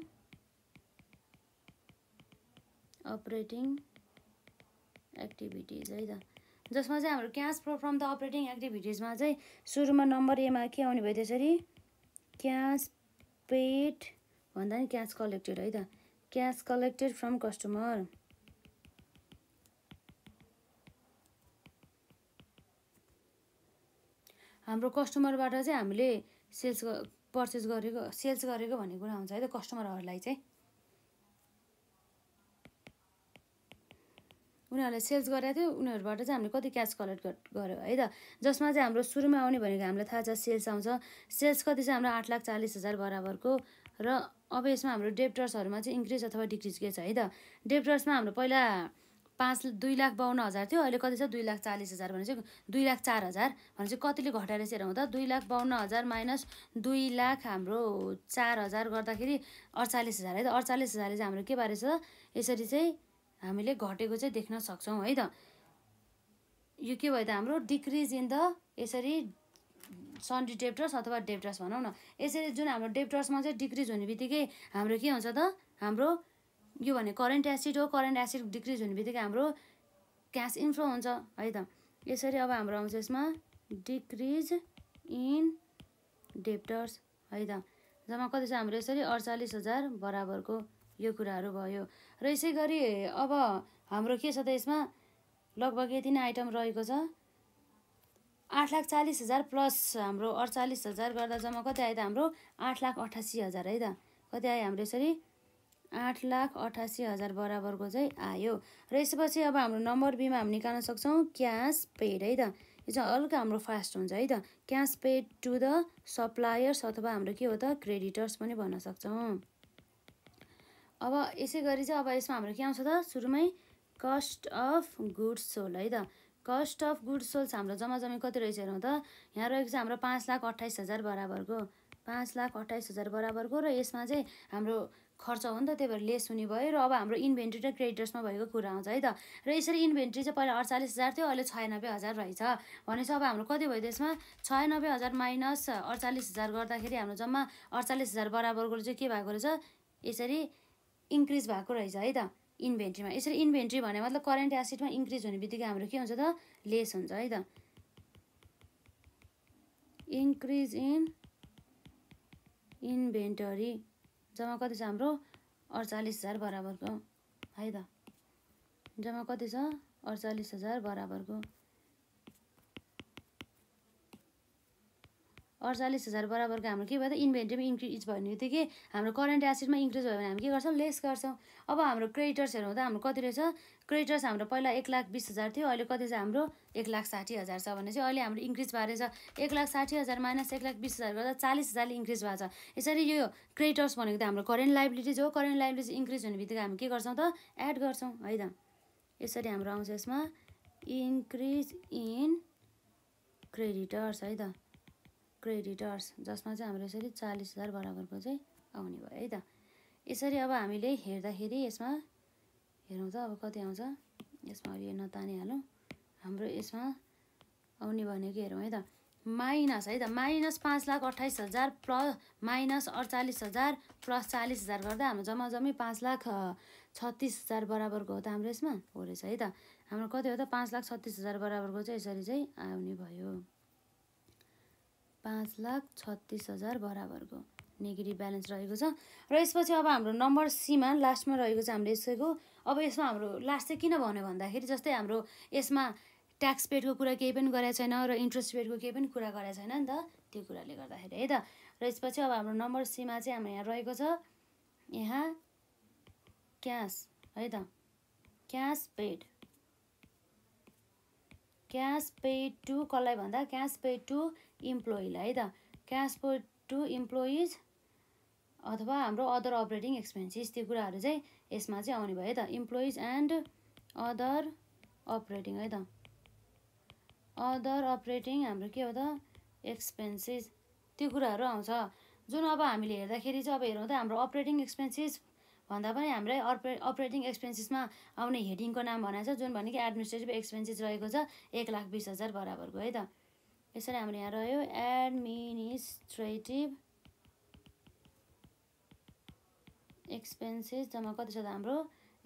operating activities है त जसमा चाहिँ हाम्रो cash flow from the operating एक्टिभिटिजमा चाहिँ सुरुमा नम्बर एमा के आउने भयो त्यसरी क्यास पेड भन्दा नि क्यास कलेक्टेड है त क्यास कलेक्टेड फ्रम कस्टमर हाम्रो कस्टमरबाट चाहिँ हामीले सेल्स पर्चेस गरेको सेल्स गरेको भन्ने कुरा आउँछ है त कस्टमरहरूलाई चाहिँ उनीहरूले सेल्स गरेको थियो उनीहरूबाट चाहिँ हामीले कति क्यास कलेक्ट गर्यो है त जसमा चाहिँ हाम्रो सुरुमा आउने भनेको हामीलाई थाहा छ सेल्स आउँछ सेल्स कति छ हाम्रो आठ लाख चालिस हजार बराबरको र अब यसमा हाम्रो डेप्टर्सहरूमा चाहिँ इन्क्रिज अथवा डिक्रिज के छ है त डेप्टर्समा हाम्रो पहिला पाँच दुई लाख बाहन्न हजार थियो अहिले कति छ दुई लाख चालिस हजार भने चाहिँ दुई लाख चार हजार भने चाहिँ कतिले घटाएर चाहिँ हेरौँ त दुई लाख बाहन्न हजार माइनस दुई लाख हाम्रो चार हजार गर्दाखेरि अडचालिस हजार है त अडचालिस हजारले चाहिँ हाम्रो के बारे छ यसरी चाहिँ हामीले घटेको चाहिँ देख्न सक्छौँ है त यो के भयो त हाम्रो डिक्रिज इन द यसरी सन्डी डेप्टर्स अथवा डेप्टर्स भनौँ न यसरी जुन हाम्रो डेप्टर्समा चाहिँ डिक्रिज हुने बित्तिकै हाम्रो के हुन्छ त हाम्रो यो भने करेन्ट एसिड हो करेन्ट एसिड डिक्रिज हुने बित्तिकै हाम्रो क्यास इन्फ्लो हुन्छ है त यसरी अब हाम्रो आउँछ यसमा डिक्रिज इन डेप्टर्स है त जम्मा कति छ हाम्रो यसरी अडचालिस हजार बराबरको यो कुराहरू भयो र यसै गरी अब हाम्रो के छ त यसमा लगभग यति नै आइटम रहेको छ आठ लाख चालिस हजार प्लस हाम्रो अडचालिस हजार गर्दा जम्मा कति आयो त हाम्रो आठ लाख अठासी हजार है त कति आयो हाम्रो यसरी आठ लाख अठासी हजार बराबरको चाहिँ आयो र यसपछि अब हाम्रो नम्बर बीमा हामी निकाल्न सक्छौँ क्यास पेड है त यो चाहिँ हल्का हाम्रो फास्ट हुन्छ है त cash paid to the suppliers अथवा हाम्रो के हो त क्रेडिटर्स पनि भन्न सक्छौँ अब यसै गरी चाहिँ अब यसमा हाम्रो के आउँछ त सुरुमै कस्ट अफ गुड्स सोल्ड है त कस्ट अफ गुड सोल्स हाम्रो जम्मा जम्मी कति रहेछ हेरौँ त यहाँ रहेको छ हाम्रो पाँच लाख अट्ठाइस हजार बराबरको पाँच लाख अट्ठाइस हजार बराबरको र यसमा चाहिँ हाम्रो खर्च हो नि त त्यही भएर लेस हुने भयो र अब हाम्रो इन्भेन्ट्री र क्रेडिटर्समा भएको कुरा आउँछ है त र यसरी इन्भेन्ट्री चाहिँ पहिला अडचालिस हजार थियो अहिले छयानब्बे हजार रहेछ भनेपछि अब हाम्रो कति भयो त्यसमा छयानब्बे हजार माइनस अडचालिस हजार गर्दाखेरि हाम्रो जम्मा अडचालिस हजार बराबरको चाहिँ के भएको रहेछ यसरी इन्क्रिज भएको रहेछ है त इन्भेन्ट्रीमा यसरी इन्भेन्ट्री भने मतलब करेन्ट एसिडमा इन्क्रिज हुने बित्तिकै हाम्रो के हुन्छ त लेस हुन्छ है त इन्क्रिज इन इन्भेन्टरी जम्मा कति छ हाम्रो अडचालिस हजार बराबरको है त जम्मा कति छ अडचालिस हजार बराबरको अडचालिस हजार बराबरको हाम्रो के भयो त इन्भेन्ट्रीमा इन्क्रिज भन्ने थियो कि हाम्रो करेन्ट एसिडमा इन्क्रिज भयो भने हामी के गर्छौँ लेस गर्छौँ अब हाम्रो क्रेडिटर्सहरू हुँदा हाम्रो कति रहेछ क्रेडिटर्स हाम्रो पहिला एक लाख बिस हजार थियो अहिले कति छ हाम्रो एक लाख साठी हजार छ भने चाहिँ अहिले हाम्रो इन्क्रिज भएर रहेछ एक लाख साठी हजार माइनस एक लाख बिस हजार गर्दा चालिस हजारले इन्क्रिज भएको छ यसरी यो क्रेडिटर्स भनेको त हाम्रो करेन्ट लाइबिलिटिज हो करेन्ट लाइबिलिटिज इन्क्रिज हुने बित्तिकै हामी के गर्छौँ त एड गर्छौँ है त यसरी हाम्रो आउँछ यसमा इन्क्रिज इन क्रेडिटर्स है त क्रेडिटर्स जसमा चाहिँ हाम्रो यसरी चालिस हजार बराबरको चाहिँ आउने भयो है त यसरी अब हामीले हेर्दाखेरि यसमा हेरौँ त अब कति आउँछ यसमा अहिले नतानिहालौँ हाम्रो यसमा आउने भनेको हेरौँ है त माइनस है त माइनस पाँच लाख अठाइस हजार प्लस माइनस अडचालिस हजार प्लस चालिस हजार गर्दा हाम्रो जम्मा जम्मै पाँच लाख छत्तिस हजार बराबरको हो त हाम्रो यसमा हो रहेछ है त हाम्रो कति हो त पाँच लाख छत्तिस हजार बराबरको चाहिँ यसरी चाहिँ आउने भयो पाँच लाख छत्तिस हजार बराबरको नेगेटिभ ब्यालेन्स रहेको छ र यसपछि अब हाम्रो नम्बर सीमा लास्टमा रहेको छ हाम्रो यसैको अब यसमा हाम्रो लास्ट चाहिँ किन भन्यो भन्दाखेरि जस्तै हाम्रो यसमा ट्याक्स पेडको कुरा केही पनि गरेको छैन र इन्ट्रेस्ट पेडको केही पनि कुरा गरेको छैन नि त त्यो कुराले गर्दाखेरि है त र यसपछि अब हाम्रो नम्बर सीमा चाहिँ हाम्रो यहाँ रहेको छ यहाँ क्यास है त cash paid cash paid to कसलाई भन्दा क्यास पेड टु इम्प्लोइलाई है त क्यास फर टु इम्प्लोइज अथवा हाम्रो अदर अपरेटिङ एक्सपेन्सिस त्यो कुराहरू चाहिँ यसमा चाहिँ आउने भयो है त इम्प्लोइज एन्ड अदर अपरेटिङ है त अदर अपरेटिङ हाम्रो के हो त एक्सपेन्सिस त्यो कुराहरू आउँछ जुन अब हामीले हेर्दाखेरि चाहिँ अब हेरौँ त हाम्रो अपरेटिङ एक्सपेन्सिस भन्दा पनि हाम्रै अपरे अपरेटिङ एक्सपेन्सिसमा आउने हेडिङको नाम भनेको छ जुन भनेको एडमिनिस्ट्रेटिभ एक्सपेन्सिस रहेको छ एक लाख बिस हजार बराबरको है त यसरी हाम्रो यहाँ रह्यो एडमिनिस्ट्रेटिभ एक्सपेन्सेस जम्मा कति छ त हाम्रो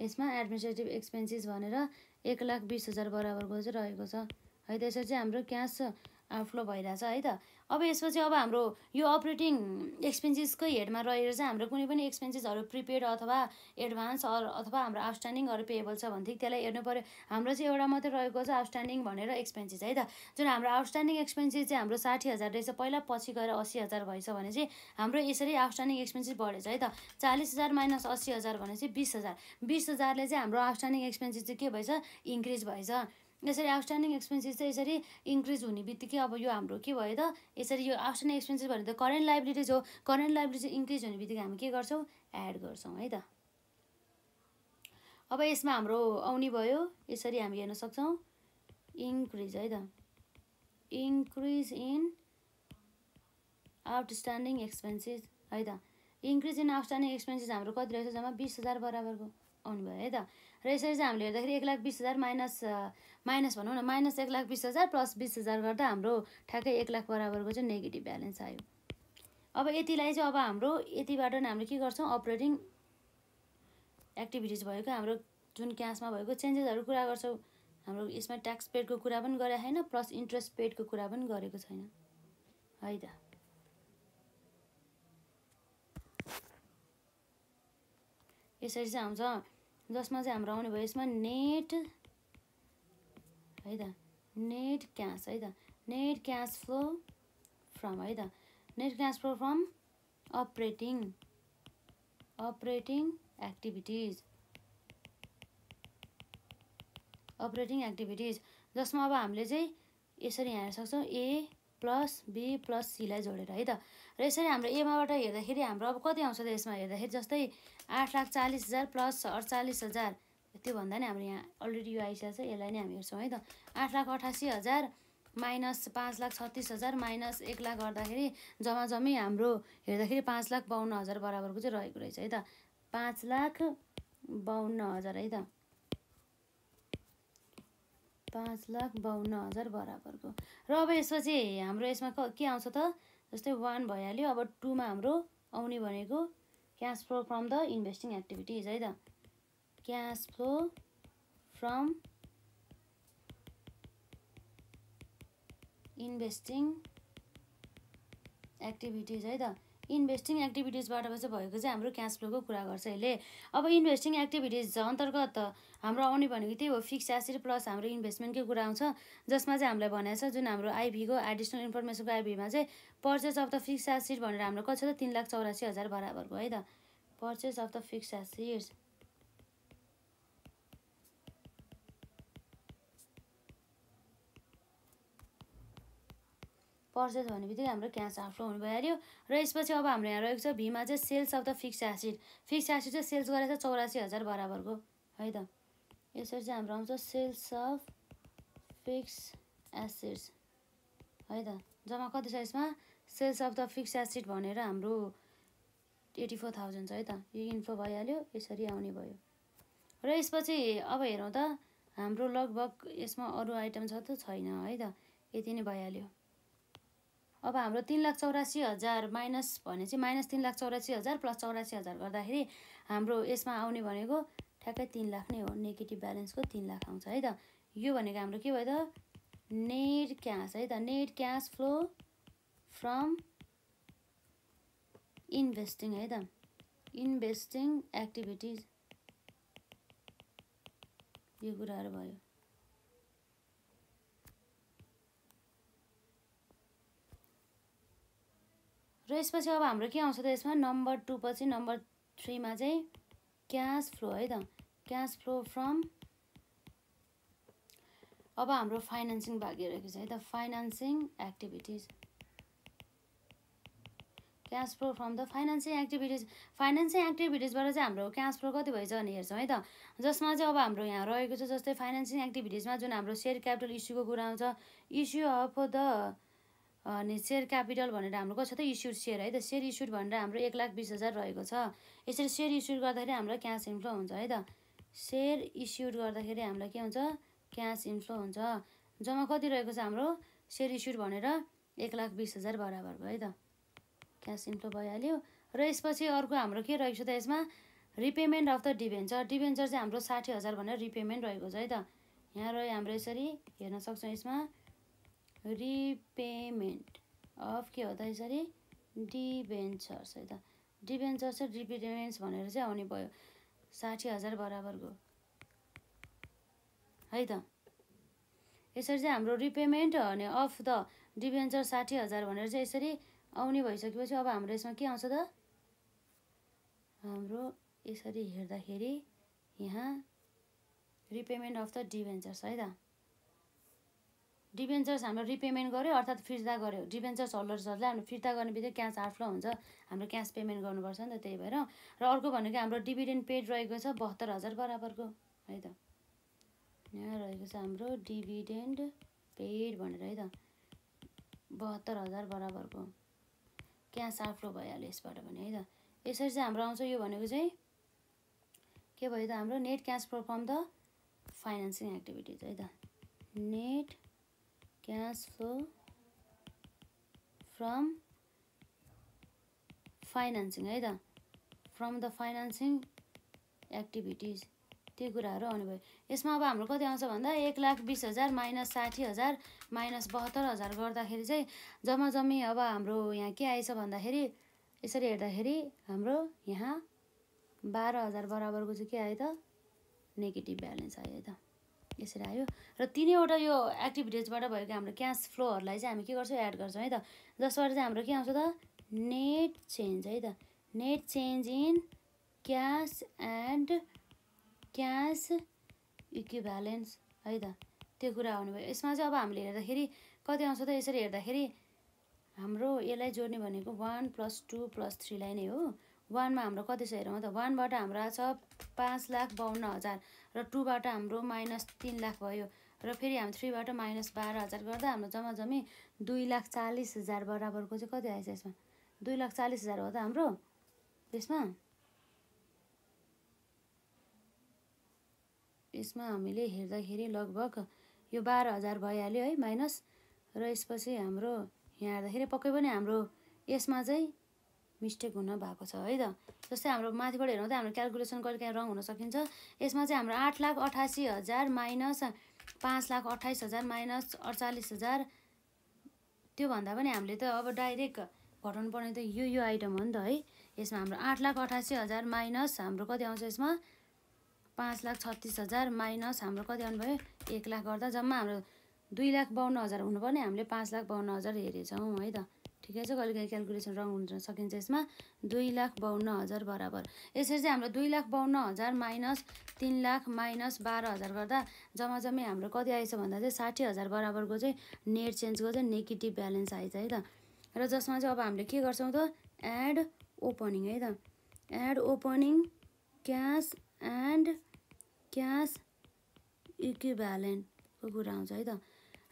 यसमा एडमिनिस्ट्रेटिभ एक्सपेन्सेस भनेर एक लाख बिस हजार बराबरको चाहिँ रहेको छ है त्यसरी चाहिँ हाम्रो क्यास फ्लो भइरहेछ है त अब यसपछि अब हाम्रो यो अपरेटिङ एक्सपेन्सेसकै हेडमा रहेर चाहिँ हाम्रो कुनै पनि एक्सपेन्सेसहरू प्रिपेड अथवा एडभान्स अथवा हाम्रो आउटस्ट्यान्डिङहरू पेएबल छ भनेदेखि त्यसलाई हेर्नु पऱ्यो हाम्रो चाहिँ एउटा मात्रै रहेको छ आउटस्ट्यान्डिङ भनेर एक्सपेन्सेस है त जुन हाम्रो आउटस्ट्यान्डिङ एक्सपेन्सेस चाहिँ हाम्रो साठी हजार रहेछ पहिला पछि गएर अस्सी हजार भएछ भने चाहिँ हाम्रो यसरी आउटस्ट्यान्डिङ एक्सपेन्सेस बढेछ है त चालिस हजार माइनस अस्सी हजार भने चाहिँ बिस हजार बिस हजारले चाहिँ हाम्रो आउटस्ट्यान्डिङ एक्सपेन्सेस चाहिँ के भएछ इन्क्रिज भएछ यसरी आउटस्ट्यान्डिङ एक्सपेन्सेस चाहिँ यसरी इन्क्रिज हुने बित्तिकै अब यो हाम्रो के भयो त यसरी यो आउटस्ट्यान्डिङ एक्सपेन्सेस भनेको त करेन्ट लाइब्रेरिज हो करेन्ट चाहिँ इन्क्रिज हुने बित्तिकै हामी के गर्छौँ एड गर्छौँ है त अब यसमा हाम्रो आउने भयो यसरी हामी हेर्न सक्छौँ इन्क्रिज है त इन्क्रिज इन आउटस्ट्यान्डिङ एक्सपेन्सेस है त इन्क्रिज इन आउटस्ट्यान्डिङ एक्सपेन्सेस हाम्रो कति रहेछ जम्मा बिस हजार बराबरको भयो है त र यसरी चाहिँ हामीले हेर्दाखेरि एक लाख बिस हजार माइनस माइनस भनौँ न माइनस एक लाख बिस हजार प्लस बिस हजार गर्दा हाम्रो ठ्याक्कै एक लाख बराबरको चाहिँ नेगेटिभ ब्यालेन्स आयो अब यतिलाई चाहिँ अब हाम्रो यतिबाट नै हामीले के गर्छौँ अपरेटिङ एक्टिभिटिज भएको हाम्रो जुन क्यासमा भएको चेन्जेसहरू कुरा गर्छौँ हाम्रो यसमा ट्याक्स पेडको कुरा पनि गरेको छैन प्लस इन्ट्रेस्ट पेडको कुरा पनि गरेको छैन है त यसरी चाहिँ आउँछ जसमा चाहिँ हाम्रो आउने भयो यसमा नेट है त नेट क्यास है त नेट क्यास फ्लो फ्रम है त net cash flow from operating operating activities operating activities जसमा अब हामीले चाहिँ यसरी हेर्न सक्छौँ ए प्लस बी प्लस सीलाई जोडेर है त र यसरी हाम्रो एमाबाट हेर्दाखेरि हाम्रो अब कति आउँछ त यसमा हेर्दाखेरि जस्तै आठ लाख चालिस हजार प्लस अडचालिस हजार त्योभन्दा नै हाम्रो यहाँ अलरेडी यो आइसकेको छ यसलाई नै हामी हेर्छौँ है त आठ लाख अठासी हजार माइनस पाँच लाख छत्तिस हजार माइनस एक लाख गर्दाखेरि जम्मा जम्मी हाम्रो हेर्दाखेरि पाँच लाख बाहन्न हजार बराबरको चाहिँ रहेको रहेछ है त पाँच लाख बाहन्न हजार है त पाँच लाख बाहन्न हजार बराबरको र अब यसपछि हाम्रो यसमा के आउँछ त जस्तै वान भइहाल्यो अब टूमा हाम्रो आउने भनेको cash flow from the investing activities है त cash flow from investing activities है त इन्भेस्टिङ एक्टिभिटिजबाट चाहिँ भएको चाहिँ हाम्रो क्यास फ्लोको कुरा गर्छ यसले अब इन्भेस्टिङ एक्टिभिटिज अन्तर्गत हाम्रो आउने भनेको त्यही हो फिक्स एसिड प्लस हाम्रो इन्भेस्टमेन्टकै कुरा आउँछ जसमा चाहिँ हामीलाई भनेको छ जुन हाम्रो आइभीको एडिसनल इन्फर्मेसनको आइभीमा चाहिँ purchase of the fix acid भनेर हाम्रो कति छ त तिन लाख चौरासी हजार बराबरको है त purchase of the fixed assets purchase भन्ने बित्तिकै हाम्रो क्यास आउटफ्लो हुनु भइहाल्यो र यसपछि अब हाम्रो यहाँ रहेको छ भीमा चाहिँ sales of the fix asset fixed asset चाहिँ सेल्स गरेको छ चौरासी हजार बराबरको है त यसरी चाहिँ हाम्रो आउँछ सेल्स अफ फिक्स एसिड्स है त जम्मा कति छ यसमा sales of the fix acid भनेर हाम्रो एटी फोर थाउजन्ड छ है त यो इन्फ्लो भइहाल्यो यसरी आउने भयो र यसपछि अब हेरौँ त हाम्रो लगभग यसमा अरू आइटम छ त छैन है त यति नै भइहाल्यो अब हाम्रो तिन लाख चौरासी हजार माइनस भने चाहिँ माइनस तिन लाख चौरासी हजार प्लस चौरासी हजार गर्दाखेरि हाम्रो यसमा आउने भनेको ठ्याक्कै तिन लाख नै हो नेगेटिभ ब्यालेन्सको तिन लाख आउँछ है त यो भनेको हाम्रो के भयो त नेट क्यास है त net cash flow from investing है त इन्भेस्टिङ एक्टिभिटिज यो कुराहरू भयो र यसपछि अब हाम्रो के आउँछ त यसमा नम्बर टू पछि नम्बर थ्रीमा चाहिँ क्यास फ्लो है त क्यास फ्लो फ्रम अब हाम्रो फाइनेन्सिङ भागिरहेको छ है त financing activities cash flow from the financing activities financing एक्टिभिटिजबाट चाहिँ हाम्रो क्यास फ्लो कति भएछ भने हेर्छौँ है त जसमा चाहिँ अब हाम्रो यहाँ रहेको छ जस्तै फाइनेन्सिङ एक्टिभिटिजमा जुन हाम्रो सेयर क्यापिटल इस्युको कुरा आउँछ इस्यु अफ द अनि सेयर क्यापिटल भनेर हाम्रो कस्तो त इस्युड सेयर है त सेयर इस्युड भनेर हाम्रो एक लाख बिस हजार रहेको छ यसरी सेयर इस्युड गर्दाखेरि हाम्रो क्यास इन्फ्लो हुन्छ है त सेयर इस्युड गर्दाखेरि हामीलाई के हुन्छ क्यास इन्फ्लो हुन्छ जम्मा कति रहेको छ हाम्रो सेयर इस्युड भनेर एक लाख बिस हजार बराबर भयो है त क्यास इन्फ्लो भइहाल्यो र यसपछि अर्को हाम्रो के रहेको छ त यसमा repayment of the debenture debenture चाहिँ हाम्रो साठी हजार भनेर रिपेमेन्ट रहेको छ है त यहाँ रह्यो हाम्रो यसरी हेर्न सक्छौँ यसमा रिपेमेन्ट अफ के हो त यसरी डिभेन्चर्स है त डिभेन्चर्स चाहिँ रिपेमेन्ट्स भनेर चाहिँ आउने भयो साठी हजार बराबरको है त यसरी चाहिँ हाम्रो रिपेमेन्ट भने अफ द डिभेन्चर साठी हजार भनेर चाहिँ यसरी आउने भइसकेपछि अब हाम्रो यसमा के आउँछ त हाम्रो यसरी हेर्दाखेरि यहाँ रिपेमेन्ट अफ द डिभेन्चर्स है त डिभेन्चर्स हाम्रो रिपेमेन्ट गऱ्यो अर्थात् फिर्ता गऱ्यो डिभेन्चर्स होल्डर्सहरूलाई हामीले फिर्ता गर्ने बित्तिकै क्यास आउटफ्लो हुन्छ हाम्रो क्यास पेमेन्ट गर्नुपर्छ नि त त्यही भएर र अर्को भनेको हाम्रो डिभिडेन्ड पेड रहेको छ बहत्तर हजार बराबरको है त यहाँ रहेको छ हाम्रो डिभिडेन्ड पेड भनेर है त बहत्तर हजार बराबरको क्यास आउटफ्लो भइहाल्यो यसबाट भने है त यसरी चाहिँ हाम्रो आउँछ यो भनेको चाहिँ के भयो त हाम्रो net cash flow the financing activities है त net cash flow from financing है त फ्रम द फाइनेन्सिङ एक्टिभिटिज त्यो कुराहरू आउने भयो यसमा अब हाम्रो कति आउँछ भन्दा एक लाख बिस हजार माइनस साठी हजार माइनस बहत्तर हजार गर्दाखेरि चाहिँ जम्मा जम्मी अब हाम्रो यहाँ के आएछ भन्दाखेरि यसरी हेर्दाखेरि हाम्रो यहाँ बाह्र हजार बराबरको चाहिँ के आयो त नेगेटिभ ब्यालेन्स आयो त यसरी आयो र तिनैवटा यो एक्टिभिटिजबाट भएको हाम्रो क्यास फ्लोहरूलाई चाहिँ हामी के गर्छौँ एड गर्छौँ है त जसबाट चाहिँ हाम्रो के आउँछ त नेट चेन्ज है त net change in cash and cash equivalents है त त्यो कुरा आउने भयो यसमा चाहिँ अब हामीले हेर्दाखेरि कति आउँछ त यसरी हेर्दाखेरि हाम्रो यसलाई जोड्ने भनेको वान प्लस टू प्लस थ्रीलाई नै हो वानमा हाम्रो कति छ हेरौँ त वानबाट हाम्रो छ पाँच लाख बाहन्न हजार र टूबाट हाम्रो माइनस तिन लाख भयो र फेरि हामी थ्रीबाट माइनस बाह्र हजार गर्दा हाम्रो जम्मा जम्मी दुई लाख चालिस हजार बराबरको चाहिँ कति आएछ यसमा दुई लाख चालिस हजार हो त हाम्रो यसमा यसमा हामीले हेर्दाखेरि लगभग यो बाह्र हजार भइहाल्यो है माइनस र यसपछि हाम्रो यहाँ हेर्दाखेरि पक्कै पनि हाम्रो यसमा चाहिँ मिस्टेक हुन भएको छ है त जस्तै हाम्रो माथिबाट हेरौँ त हाम्रो क्यालकुलेसन गरेर काहीँ रङ हुन सकिन्छ यसमा चाहिँ हाम्रो आठ लाख अठासी हजार माइनस पाँच लाख अठाइस हजार माइनस अडचालिस हजार त्योभन्दा पनि हामीले त अब डाइरेक्ट घटाउनु पर्ने त यो यो आइटम हो नि त है यसमा हाम्रो आठ लाख अठासी हजार माइनस हाम्रो कति आउँछ यसमा पाँच लाख छत्तिस हजार माइनस हाम्रो कति आउनु भयो एक लाख गर्दा जम्मा हाम्रो दुई लाख बाहन्न हजार हुनुपर्ने हामीले पाँच लाख बाहन्न हजार हेरेछौँ है त ठिकै छ कहिलेकाहीँ क्यालकुलेसन रङ हुन सकिन्छ यसमा दुई लाख बाहन्न हजार बराबर यसरी चाहिँ हाम्रो दुई लाख बाहन्न हजार माइनस तिन लाख माइनस बाह्र हजार गर्दा जम्मा जम्मी हाम्रो कति आएछ भन्दा चाहिँ साठी हजार बराबरको चाहिँ नेट चेन्जको चाहिँ नेगेटिभ ब्यालेन्स आएछ है त र जसमा चाहिँ अब हामीले के गर्छौँ त एड ओपनिङ है त add opening cash and cash इक्विभ्यालेन्टको कुरा आउँछ है त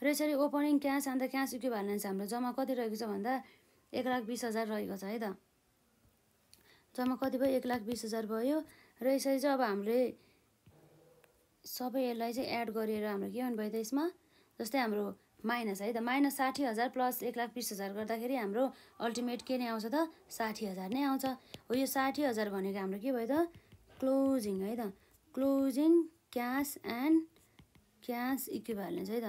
र यसरी opening cash and cash balance हाम्रो जम्मा कति रहेको छ भन्दा एक लाख बिस हजार रहेको छ है त जम्मा कति भयो एक लाख बिस हजार भयो र यसरी चाहिँ अब हामीले सबै यसलाई चाहिँ एड गरेर हाम्रो के गर्नुभयो त यसमा जस्तै हाम्रो माइनस है त माइनस साठी हजार प्लस एक लाख बिस हजार गर्दाखेरि हाम्रो अल्टिमेट के नै आउँछ त साठी हजार नै आउँछ हो यो साठी हजार भनेको हाम्रो के भयो त क्लोजिङ है त closing cash and cash equivalents है त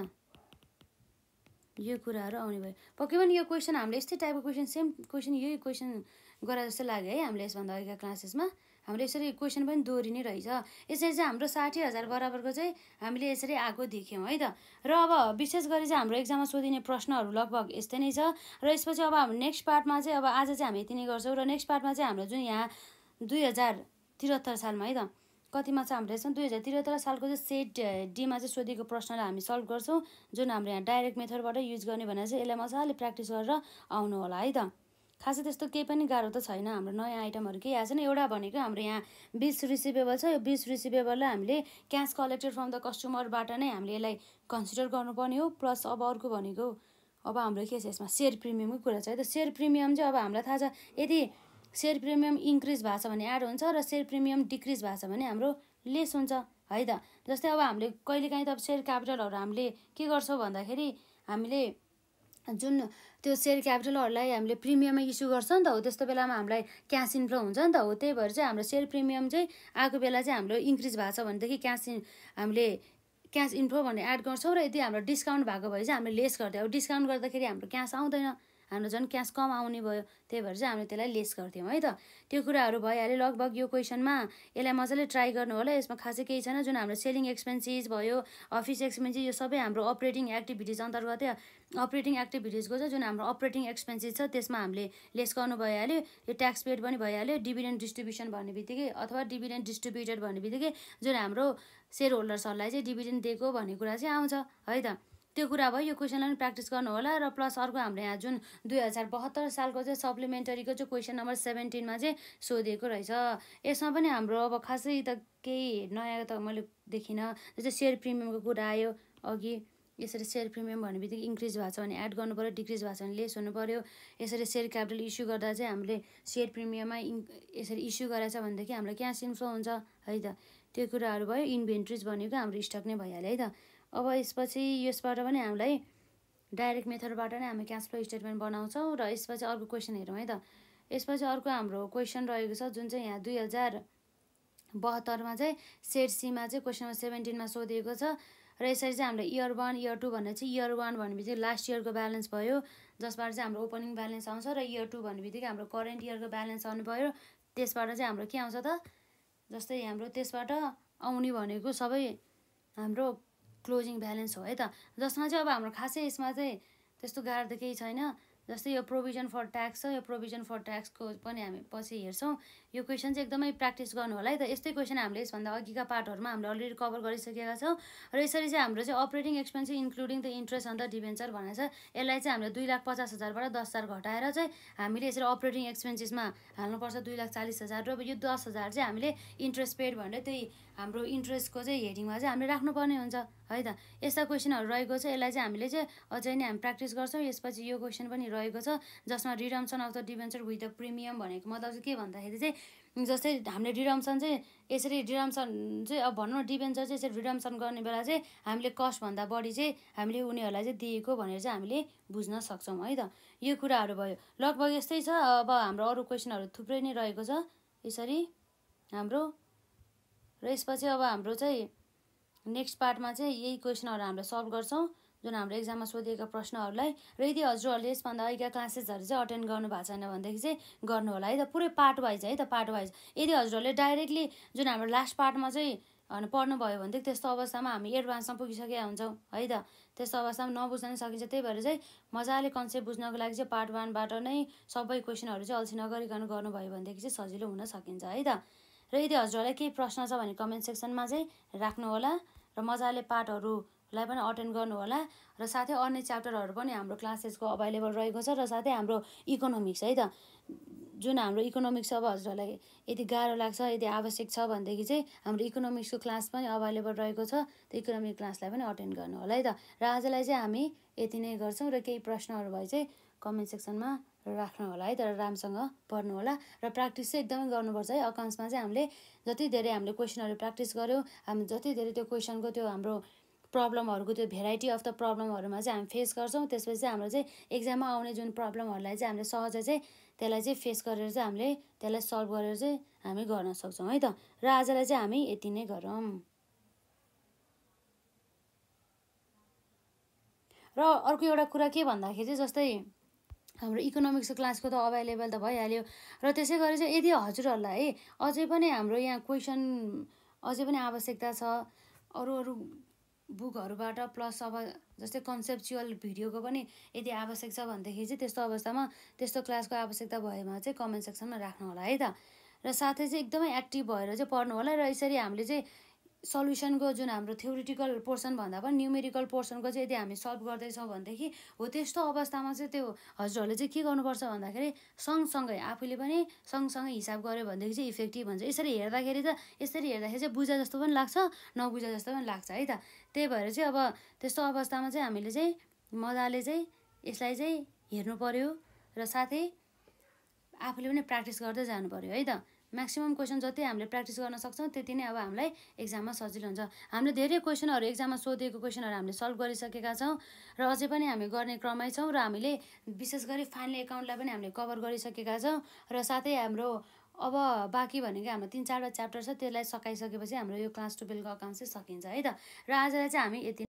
यो कुराहरू आउने भयो पक्कै पनि यो क्वेसन हामीले यस्तै टाइपको क्वेसन सेम क्वेसन यही क्वेसन गरे जस्तो लाग्यो है हामीले यसभन्दा अघिका क्लासेसमा हामीले यसरी क्वेसन पनि दोहोरिने रहेछ यसरी चाहिँ हाम्रो साठी हजार बराबरको चाहिँ हामीले यसरी आएको देख्यौँ है त र अब विशेष गरी चाहिँ हाम्रो एक्जाममा सोधिने प्रश्नहरू लगभग यस्तै नै छ र यसपछि अब हाम्रो नेक्स्ट पार्टमा चाहिँ अब आज चाहिँ हामी यति नै गर्छौँ र नेक्स्ट पार्टमा चाहिँ हाम्रो जुन यहाँ दुई हजार त्रिहत्तर सालमा है त कतिमा चाहिँ हाम्रो यसमा दुई हजार त्रिहत्तर सालको चाहिँ सेट डीमा चाहिँ सोधेको प्रश्नलाई हामी सल्भ गर्छौँ जुन हाम्रो यहाँ डाइरेक्ट मेथडबाट युज गर्ने भनेर चाहिँ यसलाई मजाले प्र्याक्टिस गरेर आउनु होला है त खासै त्यस्तो केही पनि गाह्रो त छैन हाम्रो नयाँ आइटमहरू केही आएको छैन एउटा भनेको हाम्रो यहाँ बिस रिसिभेबल छ यो बिस रिसिभेबललाई हामीले क्यास कलेक्टेड फ्रम द कस्टमरबाट नै हामीले यसलाई कन्सिडर गर्नुपर्ने हो प्लस अब अर्को भनेको अब हाम्रो के छ यसमा सेयर प्रिमियमको कुरा छ है त सेयर प्रिमियम चाहिँ अब हामीलाई थाहा छ यदि सेयर प्रिमियम इन्क्रिज भएको छ भने एड हुन्छ र सेयर प्रिमियम डिक्रिज भएको छ भने हाम्रो लेस हुन्छ है त जस्तै अब हामीले कहिलेकाहीँ त अब सेयर क्यापिटलहरू हामीले के गर्छौँ भन्दाखेरि हामीले जुन त्यो सेयर क्यापिटलहरूलाई हामीले प्रिमियममा इस्यु गर्छ नि त हो त्यस्तो बेलामा हामीलाई क्यास इन्फ्लो हुन्छ नि त हो त्यही भएर चाहिँ हाम्रो सेयर प्रिमियम चाहिँ आएको बेला चाहिँ हाम्रो इन्क्रिज भएको छ भनेदेखि क्यास हामीले क्यास इन्फ्लो भनेर एड गर्छौँ र यदि हाम्रो डिस्काउन्ट भएको भए चाहिँ हामीले लेस गर्दै अब डिस्काउन्ट गर्दाखेरि हाम्रो क्यास आउँदैन हाम्रो झन् क्यास कम आउने भयो त्यही भएर चाहिँ हामीले त्यसलाई लेस गर्थ्यौँ है त त्यो कुराहरू भइहाल्यो लगभग यो क्वेसनमा यसलाई मजाले ट्राई गर्नु होला यसमा खासै केही छैन जुन हाम्रो सेलिङ एक्सपेन्सिस भयो अफिस एक्सपेन्सिस यो सबै हाम्रो अपरेटिङ एक्टिभिटिज अन्तर्गतै अपरेटिङ एक्टिभिटिजको चाहिँ जुन हाम्रो अपरेटिङ एक्सपेन्सिस छ त्यसमा हामीले लेस गर्नु भइहाल्यो यो ट्याक्स पेड पनि भइहाल्यो डिभिडेन्ड डिस्ट्रिब्युसन भन्ने बित्तिकै अथवा डिभिडेन्ड डिस्ट्रिब्युटेड भन्ने बित्तिकै जुन हाम्रो सेयर होल्डर्सहरूलाई चाहिँ डिभिडेन्ड दिएको भन्ने कुरा चाहिँ आउँछ है त त्यो कुरा भयो यो क्वेसनलाई पनि प्र्याक्टिस गर्नु होला र प्लस अर्को हाम्रो यहाँ जुन दुई हजार बहत्तर सालको चाहिँ सप्लिमेन्टरीको चाहिँ क्वेसन नम्बर सेभेन्टिनमा चाहिँ सोधेको रहेछ यसमा पनि हाम्रो अब खासै त केही नयाँ त मैले देखिनँ जस्तै सेयर प्रिमियमको कुरा आयो अघि यसरी सेयर प्रिमियम भन्ने बित्तिकै इन्क्रिज भएको छ भने एड पऱ्यो डिक्रिज भएको छ भने लेस हुनु पऱ्यो यसरी सेयर क्यापिटल इस्यु गर्दा चाहिँ हामीले सेयर प्रिमियममा इन् यसरी इस्यु गरेछ भनेदेखि हामीलाई क्यास इन्फ्लो हुन्छ है त त्यो कुराहरू भयो इन्भेन्ट्रिज भनेको हाम्रो स्टक नै भइहाल्यो है त अब यसपछि यसबाट पनि हामीलाई डाइरेक्ट मेथडबाट नै हामी क्यास फ्लो स्टेटमेन्ट बनाउँछौँ र यसपछि अर्को क्वेसन हेरौँ है त यसपछि अर्को हाम्रो क्वेसन रहेको छ जुन चाहिँ यहाँ दुई हजार बहत्तरमा चाहिँ सेट सीमा चाहिँ क्वेसन नम्बर सेभेन्टिनमा सोधिएको छ र यसरी चाहिँ हाम्रो इयर वान इयर टू भन्दा चाहिँ इयर वान भन्ने बित्तिकै लास्ट इयरको ब्यालेन्स भयो जसबाट चाहिँ हाम्रो ओपनिङ ब्यालेन्स आउँछ र इयर टू भन्ने बित्तिकै हाम्रो करेन्ट इयरको ब्यालेन्स आउनु भयो त्यसबाट चाहिँ हाम्रो के आउँछ त जस्तै हाम्रो त्यसबाट आउने भनेको सबै हाम्रो क्लोजिङ ब्यालेन्स हो है त जसमा चाहिँ अब हाम्रो खासै यसमा चाहिँ त्यस्तो गाह्रो त केही छैन जस्तै यो प्रोभिजन फर ट्याक्स छ यो प्रोभिजन फर ट्याक्सको पनि हामी पछि हेर्छौँ यो क्वेसन चाहिँ एकदमै प्र्याक्टिस गर्नु होला है त यस्तै क्वेसन हामीले यसभन्दा अघिका पार्टहरूमा हामीले अलरेडी कभर गरिसकेका छौँ र यसरी चाहिँ हाम्रो चाहिँ operating expense including the interest the debenture भनेर छ यसलाई चाहिँ हामीले दुई लाख पचास हजारबाट दस हजार घटाएर चाहिँ हामीले यसरी अपरेटिङ एक्सपेन्सेसमा हाल्नुपर्छ दुई लाख चालिस हजार र यो दस हजार चाहिँ हामीले इन्ट्रेस्ट पेड भनेर त्यही हाम्रो इन्ट्रेस्टको चाहिँ हेडिङमा चाहिँ हामीले राख्नुपर्ने हुन्छ है त यस्ता क्वेसनहरू रहेको छ यसलाई चाहिँ हामीले चाहिँ अझै नै हामी प्र्याक्टिस गर्छौँ यसपछि यो क्वेसन पनि रहेको छ जसमा redemption of the debenture with the premium भनेको मतलब चाहिँ के भन्दाखेरि चाहिँ जस्तै हामीले रिडम्सन चाहिँ यसरी रिडम्सन चाहिँ अब भनौँ न डिभेन्चर चाहिँ यसरी रिडम्सन गर्ने बेला चाहिँ हामीले कस्टभन्दा बढी चाहिँ हामीले उनीहरूलाई चाहिँ दिएको भनेर चाहिँ हामीले बुझ्न सक्छौँ है त यो कुराहरू भयो लगभग यस्तै छ अब हाम्रो अरू क्वेसनहरू थुप्रै नै रहेको छ यसरी हाम्रो र यसपछि अब हाम्रो चाहिँ नेक्स्ट पार्टमा चाहिँ यही क्वेसनहरू हामीले सल्भ गर्छौँ जुन हाम्रो एक्जाममा सोधिएका प्रश्नहरूलाई र यदि हजुरहरूले यसभन्दा अघिका क्लासेसहरू चाहिँ अटेन्ड गर्नु भएको छैन भनेदेखि चाहिँ गर्नु होला है त पुरै पार्ट वाइज है त पार्ट वाइज यदि हजुरहरूले डाइरेक्टली जुन हाम्रो लास्ट पार्टमा चाहिँ पढ्नुभयो भनेदेखि त्यस्तो अवस्थामा हामी एडभान्समा पुगिसकेका हुन्छौँ है त त्यस्तो अवस्थामा नबुझ्न नै सकिन्छ त्यही भएर चाहिँ मजाले कन्सेप्ट बुझ्नको लागि चाहिँ पार्ट वानबाट नै सबै क्वेसनहरू चाहिँ अल्छी नगरिकन गर्नुभयो भनेदेखि चाहिँ सजिलो हुन सकिन्छ है त र यदि हजुरहरूलाई केही प्रश्न छ भने कमेन्ट सेक्सनमा चाहिँ राख्नु होला र मजाले पार्टहरू लाई पनि अटेन्ड गर्नु होला र साथै अन्य च्याप्टरहरू पनि हाम्रो क्लासेसको अभाइलेबल रहेको छ र साथै हाम्रो इकोनोमिक्स है त जुन हाम्रो इकोनोमिक्स अब हजुरहरूलाई यदि गाह्रो लाग्छ यदि आवश्यक छ भनेदेखि चाहिँ हाम्रो इकोनोमिक्सको क्लास पनि अभाइलेबल रहेको छ त्यो इकोनोमिक क्लासलाई पनि अटेन्ड गर्नु होला है त र आजलाई चाहिँ हामी यति नै गर्छौँ र केही प्रश्नहरू भए चाहिँ कमेन्ट सेक्सनमा राख्नु होला है तर राम्रोसँग पढ्नु होला र प्र्याक्टिस चाहिँ एकदमै गर्नुपर्छ है अकाउन्ट्समा चाहिँ हामीले जति धेरै हामीले क्वेसनहरू प्र्याक्टिस गऱ्यौँ हामी जति धेरै त्यो क्वेसनको त्यो हाम्रो प्रब्लमहरूको त्यो भेराइटी अफ द प्रब्लमहरूमा चाहिँ हामी फेस गर्छौँ त्यसपछि चाहिँ हाम्रो चाहिँ एक्जाममा आउने जुन प्रब्लमहरूलाई चाहिँ हामीले सहजै चाहिँ त्यसलाई चाहिँ फेस गरेर चाहिँ हामीले त्यसलाई सल्भ गरेर चाहिँ हामी गर्न सक्छौँ है त र आजलाई चाहिँ हामी यति नै गरौँ र अर्को एउटा कुरा के भन्दाखेरि चाहिँ जस्तै हाम्रो इकोनोमिक्स क्लासको त अभाइलेबल त भइहाल्यो र त्यसै गरी चाहिँ यदि हजुरहरूलाई है अझै पनि हाम्रो यहाँ क्वेसन अझै पनि आवश्यकता छ अरू अरू बुकहरूबाट प्लस अब जस्तै कन्सेप्चुअल भिडियोको पनि यदि आवश्यक छ भनेदेखि चाहिँ त्यस्तो अवस्थामा त्यस्तो क्लासको आवश्यकता भएमा चाहिँ कमेन्ट सेक्सनमा राख्नु होला है त र साथै चाहिँ एकदमै एक्टिभ भएर चाहिँ पढ्नु होला र यसरी हामीले चाहिँ सल्युसनको जुन हाम्रो थ्योरिटिकल पोर्सन भन्दा पनि न्युमेरिकल पोर्सनको चाहिँ यदि हामी सल्भ गर्दैछौँ भनेदेखि हो त्यस्तो अवस्थामा चाहिँ त्यो हजुरहरूले चाहिँ के गर्नुपर्छ भन्दाखेरि सँगसँगै आफूले पनि सँगसँगै हिसाब गऱ्यो भनेदेखि चाहिँ इफेक्टिभ हुन्छ यसरी हेर्दाखेरि त यसरी हेर्दाखेरि चाहिँ बुझा जस्तो पनि लाग्छ नबुझा जस्तो पनि लाग्छ है त त्यही भएर चाहिँ अब त्यस्तो अवस्थामा चाहिँ हामीले चाहिँ मजाले चाहिँ यसलाई चाहिँ हेर्नु पऱ्यो र साथै आफूले पनि प्र्याक्टिस गर्दै जानु पऱ्यो है त म्याक्सिमम् क्वेसन जति हामीले प्र्याक्टिस गर्न सक्छौँ त्यति नै अब हामीलाई एक्जाममा सजिलो हुन्छ हामीले धेरै क्वेसनहरू एक्जाममा सोधिएको क्वेसनहरू हामीले सल्भ गरिसकेका छौँ र अझै पनि हामी गर्ने क्रमै छौँ र हामीले विशेष गरी फाइनल एकाउन्टलाई पनि हामीले कभर गरिसकेका छौँ र साथै हाम्रो अब बाँकी भनेको हाम्रो तिन चारवटा च्याप्टर छ त्यसलाई सकाइसकेपछि हाम्रो यो क्लास टुवेल्भको अकाउन्ट चाहिँ सकिन्छ है त र आजलाई चाहिँ हामी यति